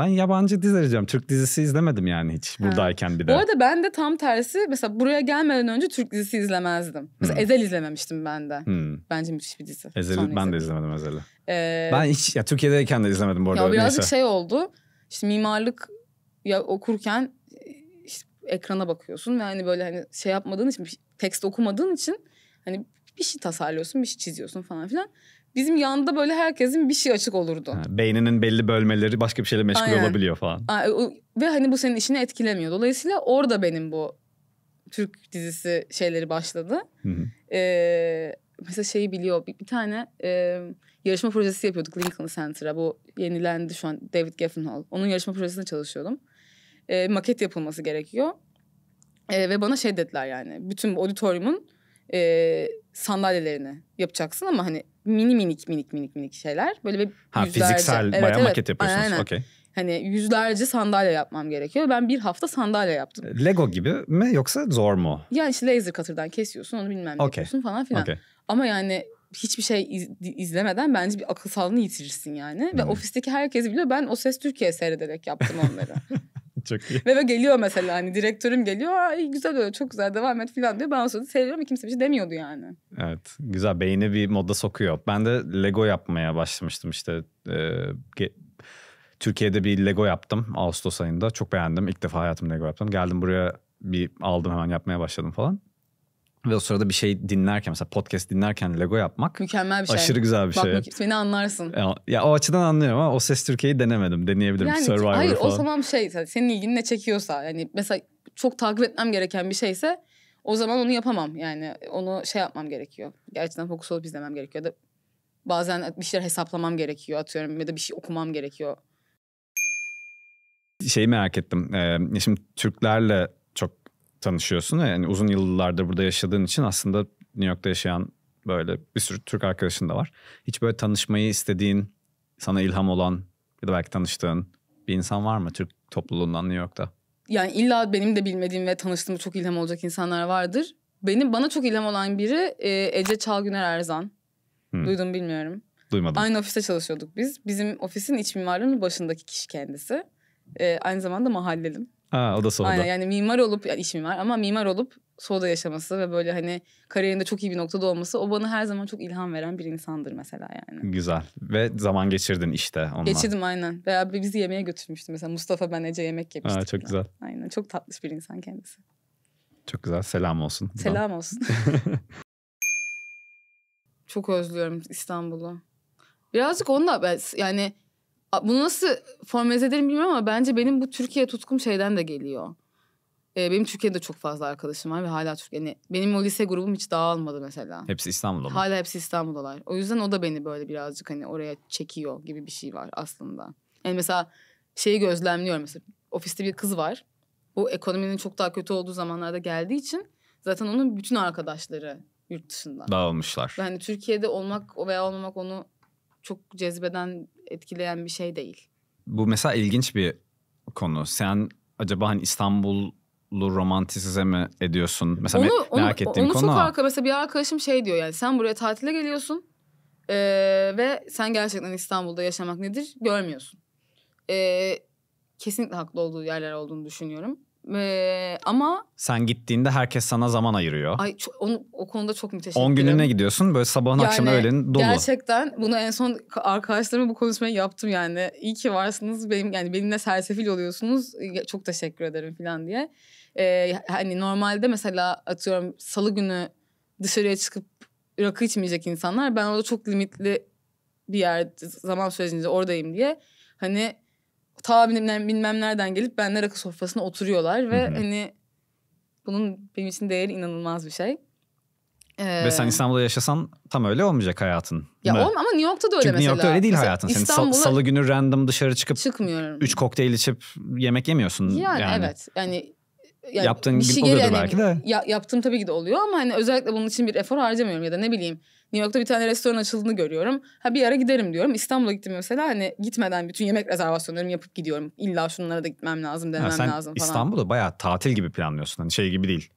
Ben yabancı dizi arayacağım. Türk dizisi izlemedim yani hiç ha. buradayken bir de. Bu arada ben de tam tersi mesela buraya gelmeden önce Türk dizisi izlemezdim. Mesela hmm. Ezel izlememiştim ben de. Hmm. Bence müthiş bir dizi. Ezel'i ben de izlemedim Ezel'i. Ee, ben hiç ya Türkiye'deyken de izlemedim bu arada. Ya birazcık şey oldu. İşte mimarlık ya okurken e, işte ekrana bakıyorsun ve hani böyle hani şey yapmadığın için şey, tekst okumadığın için hani bir şey tasarlıyorsun, bir şey çiziyorsun falan filan. Bizim yanında böyle herkesin bir şey açık olurdu. Ha, beyninin belli bölmeleri başka bir şeyle meşgul Aynen. olabiliyor falan. Ve hani bu senin işini etkilemiyor. Dolayısıyla orada benim bu Türk dizisi şeyleri başladı. Ee, mesela şeyi biliyor bir, bir tane e, yarışma projesi yapıyorduk Lincoln Center'a. Bu yenilendi şu an David Geffen Hall. Onun yarışma projesinde çalışıyordum. E, maket yapılması gerekiyor. E, ve bana şey dediler yani bütün auditoriumun e, sandalyelerini yapacaksın ama hani mini minik minik minik minik şeyler. Böyle bir ha, yüzlerce. fiziksel evet, bayağı evet. maket yapıyorsunuz. Aynen. Hani yüzlerce sandalye yapmam gerekiyor. Ben bir hafta sandalye yaptım. E, Lego gibi mi yoksa zor mu? Yani işte laser cutter'dan kesiyorsun onu bilmem ne okay. yapıyorsun falan filan. Okay. Ama yani hiçbir şey izlemeden bence bir akıl sağlığını yitirirsin yani. Hmm. Ve ofisteki herkes biliyor ben O Ses Türkiye seyrederek yaptım onları. çok iyi. Ve böyle geliyor mesela hani direktörüm geliyor. Ay güzel öyle çok güzel devam et falan diyor. Ben o sırada seyrediyorum kimse bir şey demiyordu yani. Evet güzel beyni bir moda sokuyor. Ben de Lego yapmaya başlamıştım işte. E, Türkiye'de bir Lego yaptım Ağustos ayında. Çok beğendim. İlk defa hayatım Lego yaptım. Geldim buraya bir aldım hemen yapmaya başladım falan. Ve o sırada bir şey dinlerken mesela podcast dinlerken Lego yapmak mükemmel bir şey. Aşırı güzel bir Bak, şey. Bak beni anlarsın. Ya, ya o açıdan anlıyorum ama o ses Türkiye'yi denemedim. Deneyebilirim yani, Survivor hayır, falan. Hayır o zaman şey senin ilgini ne çekiyorsa yani mesela çok takip etmem gereken bir şeyse o zaman onu yapamam yani onu şey yapmam gerekiyor. Gerçekten fokus olup izlemem gerekiyor da bazen bir şeyler hesaplamam gerekiyor atıyorum ya da bir şey okumam gerekiyor. Şeyi merak ettim. Ee, şimdi Türklerle tanışıyorsun. Yani uzun yıllardır burada yaşadığın için aslında New York'ta yaşayan böyle bir sürü Türk arkadaşın da var. Hiç böyle tanışmayı istediğin, sana ilham olan ya da belki tanıştığın bir insan var mı Türk topluluğundan New York'ta? Yani illa benim de bilmediğim ve tanıştığım çok ilham olacak insanlar vardır. Benim bana çok ilham olan biri e, Ece Çalgüner Erzan. Hmm. Duydum bilmiyorum. Duymadım. Aynı ofiste çalışıyorduk biz. Bizim ofisin iç mimarının başındaki kişi kendisi. E, aynı zamanda mahallelim. Ha o da soğuda. Aynen yani mimar olup yani iş mimar ama mimar olup soğuda yaşaması ve böyle hani kariyerinde çok iyi bir noktada olması o bana her zaman çok ilham veren bir insandır mesela yani. Güzel ve zaman geçirdin işte onunla. Geçirdim aynen. Veya bizi yemeğe götürmüştü mesela Mustafa ben Ece yemek yemiştik. Aa, çok güzel. Aynen çok tatlış bir insan kendisi. Çok güzel selam olsun. Selam olsun. çok özlüyorum İstanbul'u. Birazcık onunla yani bunu nasıl formalize ederim bilmiyorum ama bence benim bu Türkiye tutkum şeyden de geliyor. Ee, benim Türkiye'de çok fazla arkadaşım var ve hala Türkiye. Yani benim o lise grubum hiç dağılmadı mesela. Hepsi İstanbul'da mı? Hala hepsi İstanbul'dalar. O yüzden o da beni böyle birazcık hani oraya çekiyor gibi bir şey var aslında. Yani mesela şeyi gözlemliyorum mesela ofiste bir kız var. Bu ekonominin çok daha kötü olduğu zamanlarda geldiği için zaten onun bütün arkadaşları yurt dışında. Dağılmışlar. Yani Türkiye'de olmak veya olmamak onu çok cezbeden etkileyen bir şey değil. Bu mesela ilginç bir konu. Sen acaba hani İstanbullu romantizize mi ediyorsun? Mesela onu, me- merak onu, ettiğim onu konu çok o. Arka, mesela bir arkadaşım şey diyor yani sen buraya tatile geliyorsun e, ve sen gerçekten İstanbul'da yaşamak nedir görmüyorsun. E, kesinlikle haklı olduğu yerler olduğunu düşünüyorum. Ee, ama sen gittiğinde herkes sana zaman ayırıyor. Ay ço- onu, o konuda çok müteşekkirim. 10 gününe gidiyorsun böyle sabahın yani, akşam öğlenin dolu. Gerçekten bunu en son arkadaşlarıma bu konuşmayı yaptım yani. İyi ki varsınız benim yani benimle sersefil oluyorsunuz. Çok teşekkür ederim falan diye. Ee, hani normalde mesela atıyorum salı günü dışarıya çıkıp rakı içmeyecek insanlar ben orada çok limitli bir yer zaman sürecince oradayım diye hani ta bilmem, bilmem nereden gelip benle rakı sofrasına oturuyorlar ve Hı-hı. hani bunun benim için değeri inanılmaz bir şey. Ee, Ve sen ee, İstanbul'da yaşasan tam öyle olmayacak hayatın. Ya olma ama New York'ta da öyle Çünkü mesela. New York'ta öyle değil mesela hayatın. Senin sal, salı günü random dışarı çıkıp çıkmıyorum. Üç kokteyl içip yemek yemiyorsun. Yani, yani. evet. Yani, yani yaptığın bir şey oluyordur yani, belki de. Ya, yaptığım tabii ki de oluyor ama hani özellikle bunun için bir efor harcamıyorum ya da ne bileyim New York'ta bir tane restoran açıldığını görüyorum. Ha bir ara giderim diyorum. İstanbul'a gittim mesela hani gitmeden bütün yemek rezervasyonlarımı yapıp gidiyorum. İlla şunlara da gitmem lazım, denemem ha, sen lazım falan. İstanbul'da bayağı tatil gibi planlıyorsun. Hani şey gibi değil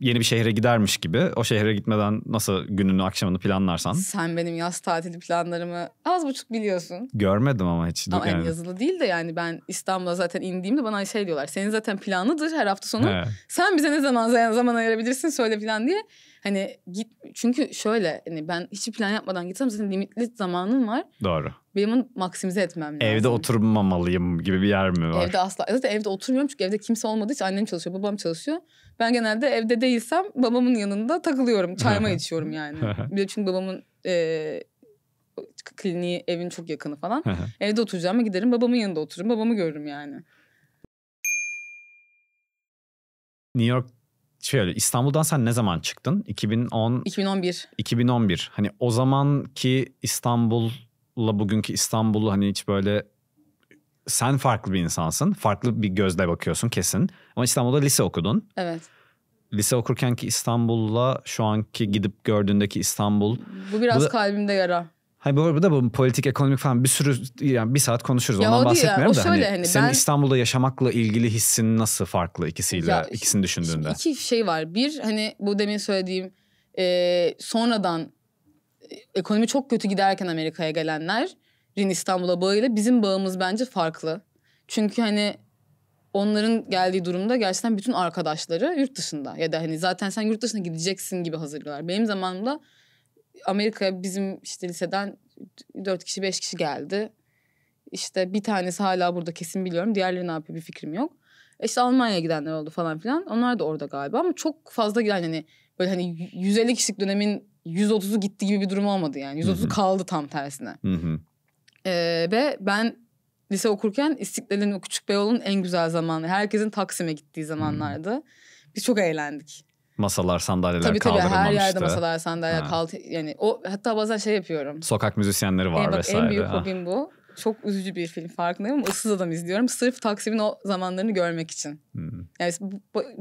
yeni bir şehre gidermiş gibi o şehre gitmeden nasıl gününü akşamını planlarsan. Sen benim yaz tatili planlarımı az buçuk biliyorsun. Görmedim ama hiç. Ama yani. yazılı değil de yani ben İstanbul'a zaten indiğimde bana şey diyorlar. Senin zaten planlıdır her hafta sonu. Evet. Sen bize ne zaman zaman ayırabilirsin söyle plan diye. Hani git çünkü şöyle hani ben hiç plan yapmadan gitsem zaten limitli zamanım var. Doğru. Benim onu maksimize etmem lazım. Evde oturmamalıyım gibi bir yer mi var? Evde asla. Zaten evde oturmuyorum çünkü evde kimse olmadığı için annem çalışıyor, babam çalışıyor. Ben genelde evde değilsem babamın yanında takılıyorum. Çayma içiyorum yani. Bir de çünkü babamın e, kliniği evin çok yakını falan. evde oturacağım giderim babamın yanında otururum. Babamı görürüm yani. New York şöyle İstanbul'dan sen ne zaman çıktın? 2010 2011. 2011. Hani o zamanki İstanbul'la bugünkü İstanbul'u hani hiç böyle sen farklı bir insansın. Farklı bir gözle bakıyorsun kesin. Ama İstanbul'da lise okudun. Evet. Lise okurkenki İstanbul'la şu anki gidip gördüğündeki İstanbul. Bu biraz bu da, kalbimde yara. Hani bu arada bu politik, ekonomik falan bir sürü yani bir saat konuşuruz. Ya Ondan bahsetmiyorum ya, da. Şöyle, hani, hani senin ben... İstanbul'da yaşamakla ilgili hissin nasıl farklı ikisiyle ya, ikisini düşündüğünde? İki şey var. Bir hani bu demin söylediğim e, sonradan ekonomi çok kötü giderken Amerika'ya gelenler Rin İstanbul'a bağıyla bizim bağımız bence farklı. Çünkü hani onların geldiği durumda gerçekten bütün arkadaşları yurt dışında ya da hani zaten sen yurt dışına gideceksin gibi hazırlıyorlar. Benim zamanımda Amerika'ya bizim işte liseden dört kişi beş kişi geldi. İşte bir tanesi hala burada kesin biliyorum. Diğerleri ne yapıyor bir fikrim yok. İşte işte Almanya'ya gidenler oldu falan filan. Onlar da orada galiba ama çok fazla giden hani böyle hani 150 kişilik dönemin 130'u gitti gibi bir durum olmadı yani. 130'u kaldı tam tersine. Hı hı. E, ve ben lise okurken İstiklal'in o küçük Küçükbeyoğlu'nun en güzel zamanı. Herkesin Taksim'e gittiği zamanlardı. Hmm. Biz çok eğlendik. Masalar, sandalyeler tabii, kaldırılmamıştı. Tabii her yerde masalar, sandalyeler kaldı. Yani o hatta bazen şey yapıyorum. Sokak müzisyenleri var e, bak, vesaire. En büyük hobim bu. Çok üzücü bir film farkındayım ama ıssız adam izliyorum. Sırf Taksim'in o zamanlarını görmek için. Hmm. Yani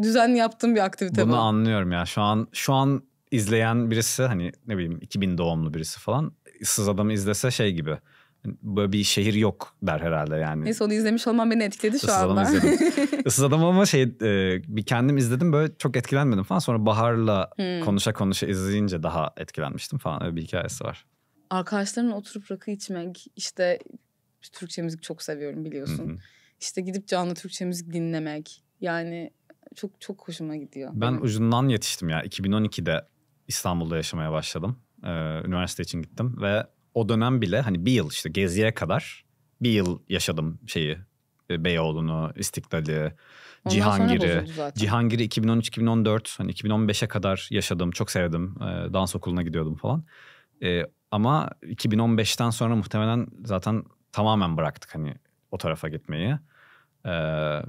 düzenli yaptığım bir aktivite Bunu bu. anlıyorum ya. Şu an şu an izleyen birisi hani ne bileyim 2000 doğumlu birisi falan ıssız adamı izlese şey gibi böyle bir şehir yok der herhalde yani. Neyse onu izlemiş olman beni etkiledi şu Isız anda. izledim. Isız Adam ama şey e, bir kendim izledim böyle çok etkilenmedim falan. Sonra Bahar'la hmm. konuşa konuşa izleyince daha etkilenmiştim falan öyle bir hikayesi var. Arkadaşların oturup rakı içmek işte Türkçe müzik çok seviyorum biliyorsun. hı İşte gidip canlı Türkçe müzik dinlemek yani çok çok hoşuma gidiyor. Ben yani. ucundan yetiştim ya 2012'de İstanbul'da yaşamaya başladım. Ee, üniversite için gittim ve o dönem bile hani bir yıl işte Gezi'ye kadar bir yıl yaşadım şeyi e, Beyoğlu'nu, İstiklal'i, Cihangir'i. Cihangir'i 2013-2014 hani 2015'e kadar yaşadım. Çok sevdim. E, dans okuluna gidiyordum falan. E, ama 2015'ten sonra muhtemelen zaten tamamen bıraktık hani o tarafa gitmeyi.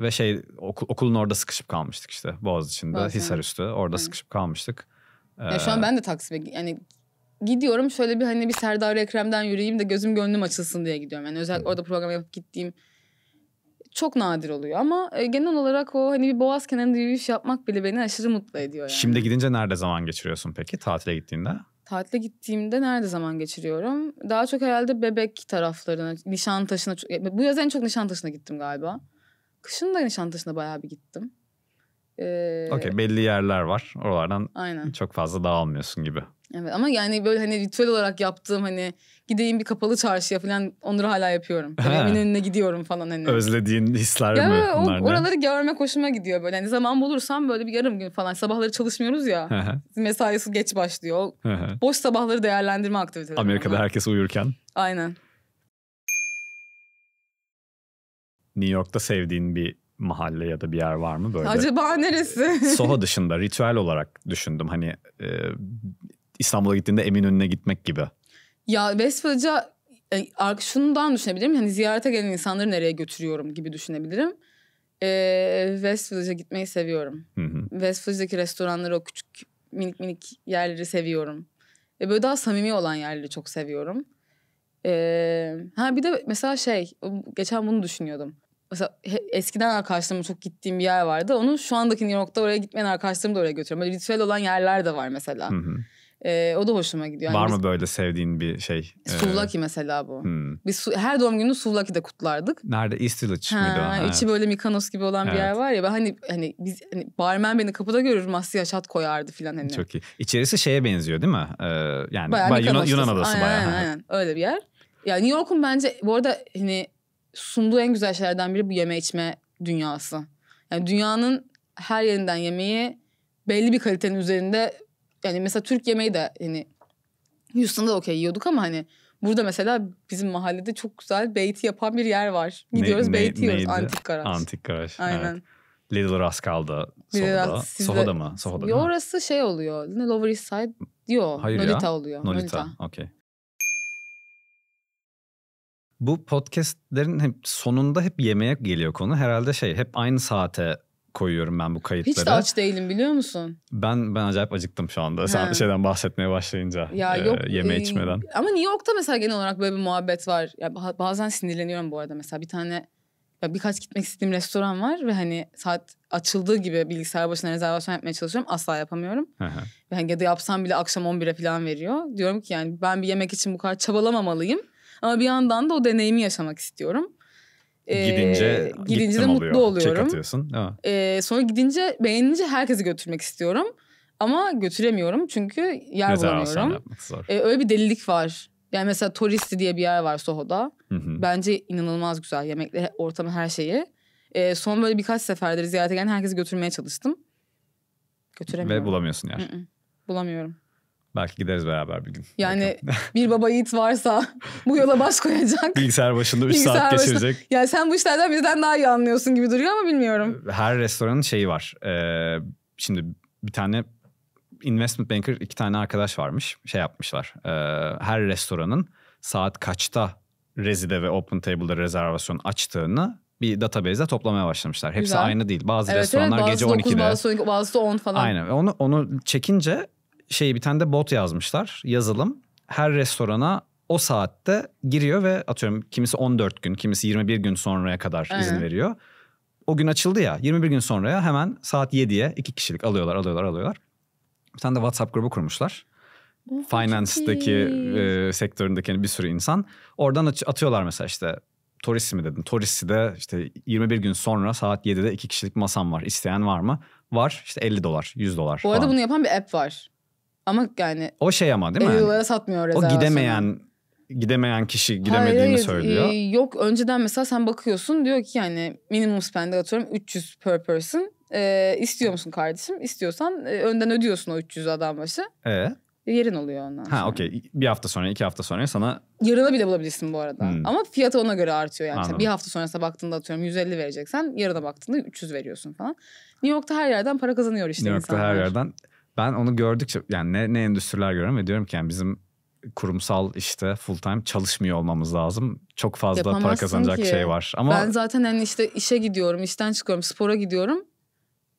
ve şey okul, okulun orada sıkışıp kalmıştık işte. boğaz içinde Hisarüstü orada evet. sıkışıp kalmıştık. Ya şu an ben de Taksim'e yani gidiyorum şöyle bir hani bir Serdar Ekrem'den yürüyeyim de gözüm gönlüm açılsın diye gidiyorum. Yani özellikle orada program yapıp gittiğim çok nadir oluyor ama e, genel olarak o hani bir boğaz kenarında yürüyüş yapmak bile beni aşırı mutlu ediyor yani. Şimdi gidince nerede zaman geçiriyorsun peki tatile gittiğinde? Tatile gittiğimde nerede zaman geçiriyorum? Daha çok herhalde bebek taraflarına, Nişantaşı'na. E, bu yaz en çok Nişantaşı'na gittim galiba. Kışın da Nişantaşı'na bayağı bir gittim. Ee, Okey belli yerler var. Oralardan Aynen. çok fazla dağılmıyorsun gibi. Evet ama yani böyle hani ritüel olarak yaptığım hani gideyim bir kapalı çarşıya falan onları hala yapıyorum. Yani önüne gidiyorum falan hani. Özlediğin hisler ya mi o, bunlar? Oraları ne? görmek hoşuma gidiyor böyle. Hani zaman bulursam böyle bir yarım gün falan. Sabahları çalışmıyoruz ya. hı mesaisi geç başlıyor. Boş sabahları değerlendirme aktiviteleri. Amerika'da onlar. herkes uyurken. Aynen. New York'ta sevdiğin bir mahalle ya da bir yer var mı böyle? Acaba neresi? Soho dışında ritüel olarak düşündüm. Hani e, İstanbul'a gittiğinde Eminönü'ne gitmek gibi. Ya Vespaca e, şundan düşünebilirim. Hani ziyarete gelen insanları nereye götürüyorum gibi düşünebilirim. Ee, West gitmeyi seviyorum. Hı restoranları o küçük minik minik yerleri seviyorum. E böyle daha samimi olan yerleri çok seviyorum. Ee, ha bir de mesela şey geçen bunu düşünüyordum. Mesela eskiden arkadaşlarımla çok gittiğim bir yer vardı. Onu şu andaki New York'ta oraya gitmeyen arkadaşlarımı da oraya götürüyorum. Böyle ritüel olan yerler de var mesela. Hı hı. E, o da hoşuma gidiyor. Yani Var biz, mı böyle sevdiğin bir şey? Ee, Suvlaki ee, mesela bu. Hmm. Biz su, her doğum günü Suvlaki'de kutlardık. Nerede? İstiliç mıydı o? İçi evet. böyle Mikanos gibi olan evet. bir yer var ya. Ben hani hani biz hani barmen beni kapıda görür masaya çat koyardı filan hani. Çok iyi. İçerisi şeye benziyor değil mi? Ee, yani bayağı bayağı Yunan, Yunan adası aynen, bayağı. Aynen, aynen. Öyle bir yer. Ya New York'un bence bu arada hani sunduğu en güzel şeylerden biri bu yeme içme dünyası. Yani dünyanın her yerinden yemeği belli bir kalitenin üzerinde yani mesela Türk yemeği de hani Houston'da okey yiyorduk ama hani burada mesela bizim mahallede çok güzel beyti yapan bir yer var. Gidiyoruz ne, ne, beyti yiyoruz neydi? antik garaj. Antik garaj. Aynen. Evet. Little Rascal'da Soho'da. Sizde... Soho'da mı? Soho'da Yo, orası şey oluyor. Ne Lower East Side? Yo. Hayır Nolita ya. oluyor. Nolita. Nolita. Okey. Bu podcastlerin hep sonunda hep yemeğe geliyor konu. Herhalde şey hep aynı saate koyuyorum ben bu kayıtları. Hiç de aç değilim biliyor musun? Ben ben acayip acıktım şu anda. He. Sen şeyden bahsetmeye başlayınca. Ya e, yok, yeme e, içmeden. Ama New York'ta mesela genel olarak böyle bir muhabbet var. Ya bazen sinirleniyorum bu arada mesela bir tane ya birkaç gitmek istediğim restoran var ve hani saat açıldığı gibi bilgisayar başına rezervasyon yapmaya çalışıyorum. Asla yapamıyorum. Ve hani ya da yapsam bile akşam 11'e falan veriyor. Diyorum ki yani ben bir yemek için bu kadar çabalamamalıyım. Ama bir yandan da o deneyimi yaşamak istiyorum. E, gidince gidince de oluyor. mutlu oluyorum. Çek atıyorsun. E, sonra gidince beğenince herkesi götürmek istiyorum. Ama götüremiyorum çünkü yer Mesela bulamıyorum. E, öyle bir delilik var. Yani mesela turisti diye bir yer var Soho'da. Hı hı. Bence inanılmaz güzel yemekleri, ortamı, her şeyi. E, son böyle birkaç seferdir ziyarete gelen herkesi götürmeye çalıştım. Götüremiyorum. Ve bulamıyorsun yer. Hı-hı. Bulamıyorum. Belki gideriz beraber bir gün. Yani Bakalım. bir baba yiğit varsa bu yola baş koyacak. Bilgisayar başında 3 saat başında. geçirecek. Yani sen bu işlerden bizden daha iyi anlıyorsun gibi duruyor ama bilmiyorum. Ee, her restoranın şeyi var. Ee, şimdi bir tane investment banker iki tane arkadaş varmış. Şey yapmışlar. E, her restoranın saat kaçta Rezide ve Open Table'da rezervasyon açtığını bir database'de toplamaya başlamışlar. Hepsi Güzel. aynı değil. Bazı evet, restoranlar evet, gece 12'de. Bazısı 9, bazısı 12, 10 falan. Aynen. Onu, onu çekince şey bir tane de bot yazmışlar yazılım. Her restorana o saatte giriyor ve atıyorum kimisi 14 gün kimisi 21 gün sonraya kadar Aynen. izin veriyor. O gün açıldı ya 21 gün sonraya hemen saat 7'ye iki kişilik alıyorlar alıyorlar alıyorlar. Bir tane de WhatsApp grubu kurmuşlar. Finance'daki e, sektöründeki yani bir sürü insan. Oradan atıyorlar mesela işte turist mi dedim Torisi de işte 21 gün sonra saat 7'de iki kişilik masam var. İsteyen var mı? Var işte 50 dolar 100 dolar. Bu arada falan. bunu yapan bir app var. Ama yani o şey ama değil mi? Eylül'e satmıyor rezervasyonu. O gidemeyen gidemeyen kişi gidemediğini hayır, söylüyor. E, yok önceden mesela sen bakıyorsun diyor ki yani minimum spend'e atıyorum 300 per person. E, istiyor musun kardeşim? İstiyorsan e, önden ödüyorsun o 300 adam başı. Ee? Yerin oluyor ondan sonra. Ha okey. Bir hafta sonra, iki hafta sonra sana... Yarına bile bulabilirsin bu arada. Hmm. Ama fiyatı ona göre artıyor yani. Anladım. Bir hafta sonrasına baktığında atıyorum 150 vereceksen yarına baktığında 300 veriyorsun falan. New York'ta her yerden para kazanıyor işte New York'ta insanlar. her yerden. Ben onu gördükçe yani ne, ne endüstriler görüyorum ve diyorum ki yani bizim kurumsal işte full time çalışmıyor olmamız lazım. Çok fazla para kazanacak ki. şey var. Ama ben zaten hani işte işe gidiyorum, işten çıkıyorum, spora gidiyorum.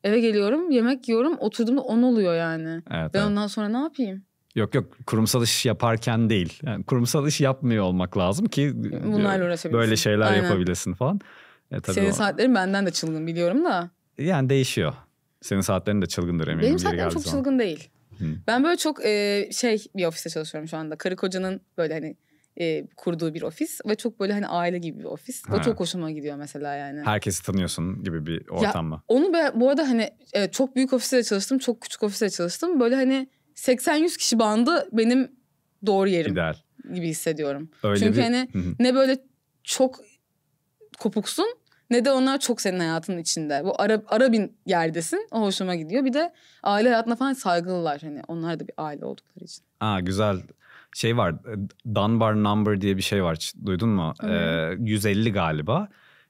Eve geliyorum, yemek yiyorum, oturduğumda on oluyor yani. Evet, ben evet. ondan sonra ne yapayım? Yok yok kurumsal iş yaparken değil. Yani kurumsal iş yapmıyor olmak lazım ki e, böyle şeyler Aynen. yapabilesin falan. E, tabii Senin o... saatlerin benden de çılgın biliyorum da. Yani değişiyor. Senin saatlerin de çılgındır eminim. Benim saatlerim çok zaman. çılgın değil. Hı. Ben böyle çok e, şey bir ofiste çalışıyorum şu anda. Karı kocanın böyle hani e, kurduğu bir ofis ve çok böyle hani aile gibi bir ofis. Ha. O çok hoşuma gidiyor mesela yani. Herkesi tanıyorsun gibi bir ortam mı? Onu ben, bu arada hani e, çok büyük ofiste çalıştım, çok küçük ofiste çalıştım. Böyle hani 80-100 kişi bandı benim doğru yerim İdeal. gibi hissediyorum. Öyle Çünkü bir... hani ne böyle çok kopuksun ne de onlar çok senin hayatın içinde. Bu ara, ara bir yerdesin. O hoşuma gidiyor. Bir de aile hayatına falan saygılılar. Hani onlar da bir aile oldukları için. Aa güzel. Şey var Dunbar Number diye bir şey var. Duydun mu? Hmm. Ee, 150 galiba.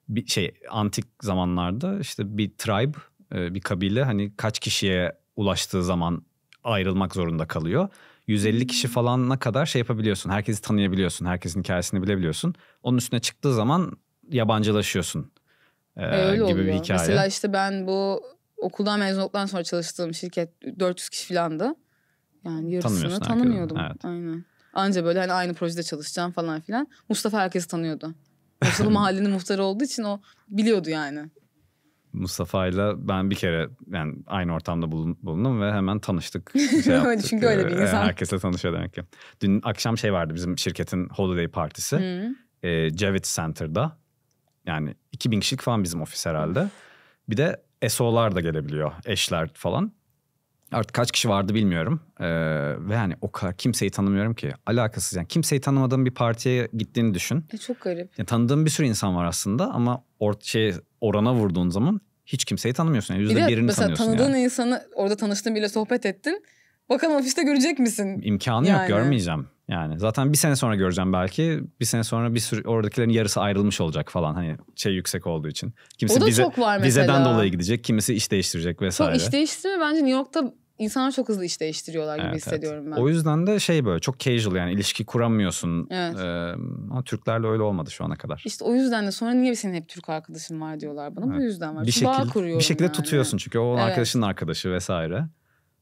Bir şey antik zamanlarda işte bir tribe e, bir kabile hani kaç kişiye ulaştığı zaman ayrılmak zorunda kalıyor. 150 kişi hmm. falanına kadar şey yapabiliyorsun. Herkesi tanıyabiliyorsun. Herkesin hikayesini bilebiliyorsun. Onun üstüne çıktığı zaman yabancılaşıyorsun e, e, gibi oluyor. bir hikaye. Mesela işte ben bu okuldan mezun olduktan sonra çalıştığım şirket 400 kişi filandı. Yani yarısını tanımıyordum. Herkese. Evet. Aynen. Anca böyle hani aynı projede çalışacağım falan filan. Mustafa herkesi tanıyordu. Mustafa mahallenin muhtarı olduğu için o biliyordu yani. Mustafa'yla ben bir kere yani aynı ortamda bulundum ve hemen tanıştık. Şey Çünkü öyle bir ee, insan. E, Herkese tanışıyor demek ki. Dün akşam şey vardı bizim şirketin holiday partisi. Hmm. E, Javits Center'da yani 2000 kişilik falan bizim ofis herhalde. Bir de SO'lar da gelebiliyor. Eşler falan. Artık kaç kişi vardı bilmiyorum. Ee, ve yani o kadar kimseyi tanımıyorum ki. Alakasız yani. Kimseyi tanımadığım bir partiye gittiğini düşün. E çok garip. Yani tanıdığım bir sürü insan var aslında ama or şey orana vurduğun zaman hiç kimseyi tanımıyorsun. Yani yüzde bir birini mesela tanıdığın yani. insanı orada tanıştığın bile sohbet ettin. Bakalım ofiste görecek misin? İmkanı yani. yok görmeyeceğim. Yani zaten bir sene sonra göreceğim belki. Bir sene sonra bir sürü oradakilerin yarısı ayrılmış olacak falan. Hani şey yüksek olduğu için. Kimisi o da bize, çok var mesela. Vizeden dolayı gidecek. Kimisi iş değiştirecek vesaire. Çok iş değiştirme bence New York'ta insanlar çok hızlı iş değiştiriyorlar gibi evet, hissediyorum evet. ben. O yüzden de şey böyle çok casual yani ilişki kuramıyorsun. Evet. Ee, ama Türklerle öyle olmadı şu ana kadar. İşte o yüzden de sonra niye senin hep Türk arkadaşın var diyorlar bana. Evet. Bu yüzden var. Bir, şekil, bağ kuruyorum bir şekilde yani. tutuyorsun çünkü o evet. arkadaşın arkadaşı vesaire.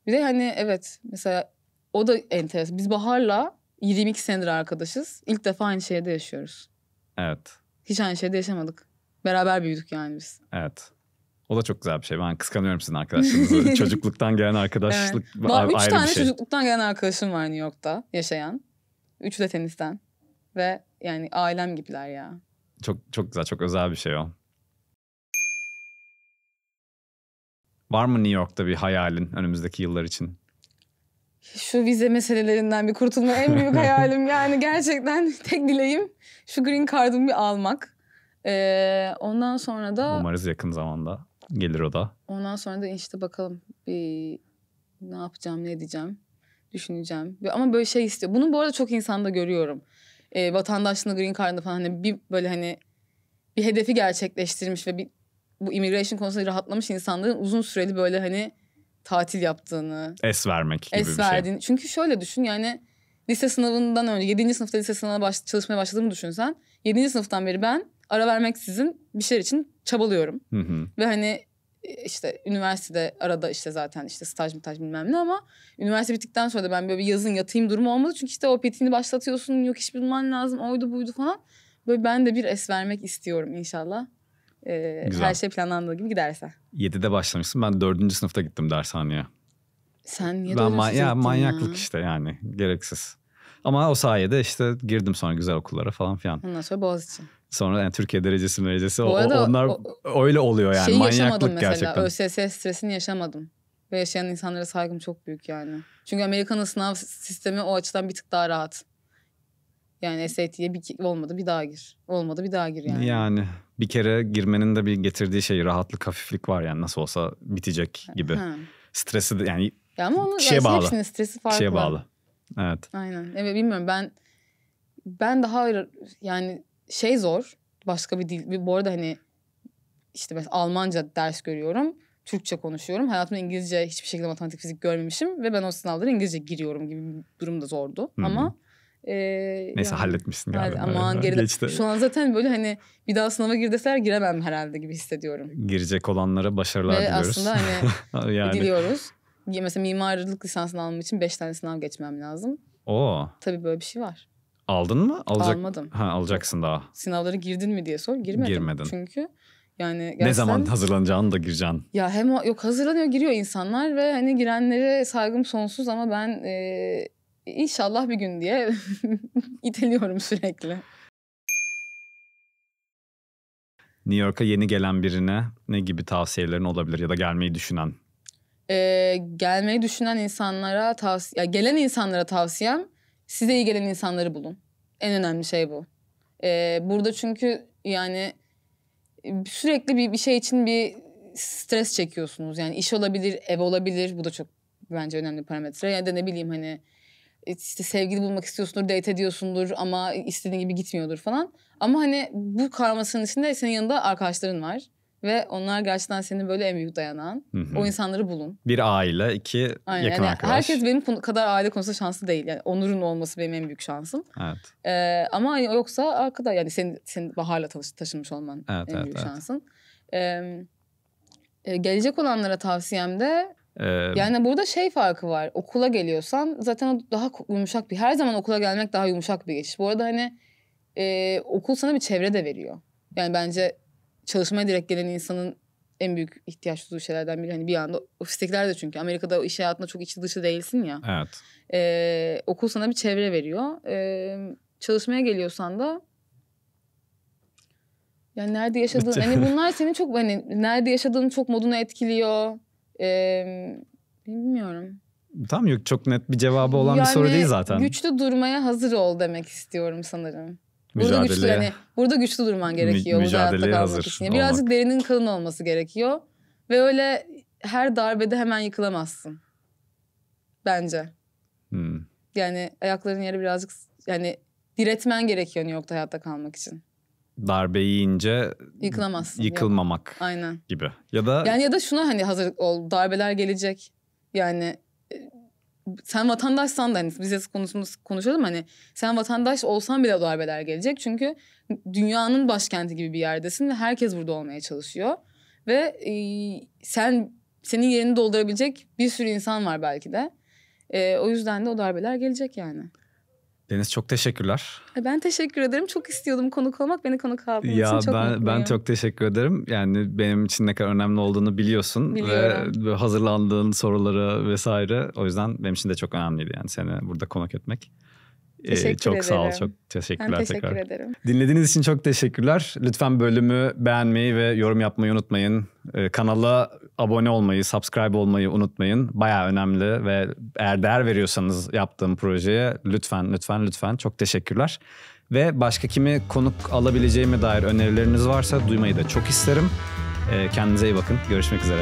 Bir de hani evet mesela o da enteresan. Biz Bahar'la 22 senedir arkadaşız. İlk defa aynı şehirde yaşıyoruz. Evet. Hiç aynı şehirde yaşamadık. Beraber büyüdük yani biz. Evet. O da çok güzel bir şey. Ben kıskanıyorum sizin arkadaşlarınızı. çocukluktan gelen arkadaşlık evet. Var, ayrı üç tane şey. çocukluktan gelen arkadaşım var New York'ta yaşayan. Üçü de tenisten. Ve yani ailem gibiler ya. Çok çok güzel, çok özel bir şey o. Var mı New York'ta bir hayalin önümüzdeki yıllar için? şu vize meselelerinden bir kurtulma en büyük hayalim. Yani gerçekten tek dileğim şu green card'ımı bir almak. Ee, ondan sonra da... Umarız yakın zamanda gelir o da. Ondan sonra da işte bakalım bir ne yapacağım ne edeceğim düşüneceğim. Ama böyle şey istiyor. Bunu bu arada çok insanda görüyorum. Ee, vatandaşlığında green card'ında falan hani bir böyle hani bir hedefi gerçekleştirmiş ve bir bu immigration konusunda rahatlamış insanların uzun süreli böyle hani tatil yaptığını. Es vermek gibi es bir şey. verdiğini. şey. Çünkü şöyle düşün yani lise sınavından önce 7. sınıfta lise sınavına baş, çalışmaya başladığımı düşünsen 7. sınıftan beri ben ara vermek sizin bir şeyler için çabalıyorum. Hı hı. Ve hani e, işte üniversitede arada işte zaten işte staj mı staj bilmem ne ama üniversite bittikten sonra da ben böyle bir yazın yatayım durumu olmadı. Çünkü işte o petini başlatıyorsun yok iş bulman lazım oydu buydu falan. Böyle ben de bir es vermek istiyorum inşallah. Ee, Güzel. her şey planlandığı gibi giderse. 7'de başlamışsın. Ben 4. sınıfta gittim dershaneye. Sen niye ben ma- ya manyaklık ya? işte yani gereksiz. Ama o sayede işte girdim sonra güzel okullara falan filan. Ondan sonra Boğaziçi. Sonra yani Türkiye derecesi derecesi o, arada, onlar o, öyle oluyor yani şeyi manyaklık mesela, gerçekten. ÖSS stresini yaşamadım. Ve yaşayan insanlara saygım çok büyük yani. Çünkü Amerika'nın sınav sistemi o açıdan bir tık daha rahat. Yani SAT'ye bir olmadı bir daha gir. Olmadı bir daha gir yani. Yani bir kere girmenin de bir getirdiği şey rahatlık, hafiflik var yani nasıl olsa bitecek gibi. Ha. Stresi de yani ya ama onun kişiye yani bağlı. Hepsinin stresi farklı. Kişiye bağlı. Evet. Aynen. Evet bilmiyorum ben ben daha yani şey zor. Başka bir dil. Bu arada hani işte ben Almanca ders görüyorum. Türkçe konuşuyorum. Hayatımda İngilizce hiçbir şekilde matematik fizik görmemişim ve ben o sınavlara İngilizce giriyorum gibi bir durum da zordu. Hı-hı. Ama ee, Neyse yani, halletmişsin galiba. Yani, aman geride. Geçti. Şu an zaten böyle hani bir daha sınava gir deseler giremem herhalde gibi hissediyorum. Girecek olanlara başarılar Ve diliyoruz. aslında hani yani. diliyoruz. Mesela mimarlık lisansını almak için beş tane sınav geçmem lazım. Oo. Tabii böyle bir şey var. Aldın mı? Alacak... Almadım. Ha, alacaksın daha. Sınavlara girdin mi diye sor. Girmedim. Girmedin. Çünkü yani gerçekten... Ne zaman hazırlanacağını da gireceksin. Ya hem yok hazırlanıyor giriyor insanlar ve hani girenlere saygım sonsuz ama ben e, İnşallah bir gün diye iteliyorum sürekli. New York'a yeni gelen birine ne gibi tavsiyelerin olabilir ya da gelmeyi düşünen? Ee, gelmeyi düşünen insanlara tavsiye, gelen insanlara tavsiyem size iyi gelen insanları bulun. En önemli şey bu. Ee, burada çünkü yani e, sürekli bir, bir şey için bir stres çekiyorsunuz. Yani iş olabilir, ev olabilir. Bu da çok bence önemli parametre. Ya yani da ne bileyim hani e, işte sevgili bulmak istiyorsundur, date ediyorsundur ama istediğin gibi gitmiyordur falan. Ama hani bu karmasının içinde senin yanında arkadaşların var. Ve onlar gerçekten senin böyle en büyük dayanan. Hı-hı. O insanları bulun. Bir aile, iki Aynen, yakın yani arkadaş. Herkes benim kadar aile konusunda şanslı değil. Yani Onur'un olması benim en büyük şansım. Evet. Ee, ama yoksa arkada yani senin, senin Bahar'la tanış, taşınmış olman evet, en evet, büyük evet. şansın. Ee, e, gelecek olanlara tavsiyem de yani burada şey farkı var. Okula geliyorsan zaten o daha yumuşak bir... Her zaman okula gelmek daha yumuşak bir geçiş. Bu arada hani e, okul sana bir çevre de veriyor. Yani bence çalışmaya direkt gelen insanın en büyük ihtiyaç duyduğu şeylerden biri. Hani bir anda ofistekiler de çünkü Amerika'da iş hayatında çok içi dışı değilsin ya. Evet. E, okul sana bir çevre veriyor. E, çalışmaya geliyorsan da yani nerede yaşadığın hani bunlar senin çok hani nerede yaşadığın çok modunu etkiliyor. Ee, bilmiyorum. Tam yok çok net bir cevabı olan yani, bir soru değil zaten. Güçlü durmaya hazır ol demek istiyorum sanırım. Burada güçlü hani burada güçlü durman gerekiyor Mü- mücadeleye hazır için. Olmak. Birazcık derinin kalın olması gerekiyor ve öyle her darbede hemen yıkılamazsın. Bence. Hmm. Yani ayakların yeri birazcık yani diretmen gerekiyor New York'ta hayatta kalmak için darbe yiyince yıkılamazsın. Yıkılmamak. Yok. Aynen. Gibi. Ya da Yani ya da şuna hani hazırlık ol. Darbeler gelecek. Yani e, sen vatandaşsan da hani biz konusumuz konuşalım hani sen vatandaş olsan bile darbeler gelecek. Çünkü dünyanın başkenti gibi bir yerdesin ve herkes burada olmaya çalışıyor. Ve e, sen senin yerini doldurabilecek bir sürü insan var belki de. E, o yüzden de o darbeler gelecek yani. Deniz çok teşekkürler. E, ben teşekkür ederim. Çok istiyordum konuk olmak. Beni konuk aldığın ya için çok ben, mutluyum. Ben çok teşekkür ederim. Yani benim için ne kadar önemli olduğunu biliyorsun. Biliyorum. Ve hazırlandığın soruları vesaire. O yüzden benim için de çok önemliydi yani seni burada konuk etmek. Ee, teşekkür ee, çok ederim. sağ ol, çok teşekkürler ben teşekkür tekrar. ederim. Dinlediğiniz için çok teşekkürler. Lütfen bölümü beğenmeyi ve yorum yapmayı unutmayın. Ee, kanala abone olmayı, subscribe olmayı unutmayın. Baya önemli ve eğer değer veriyorsanız yaptığım projeye lütfen lütfen lütfen çok teşekkürler. Ve başka kimi konuk alabileceğime dair önerileriniz varsa duymayı da çok isterim. Ee, kendinize iyi bakın. Görüşmek üzere.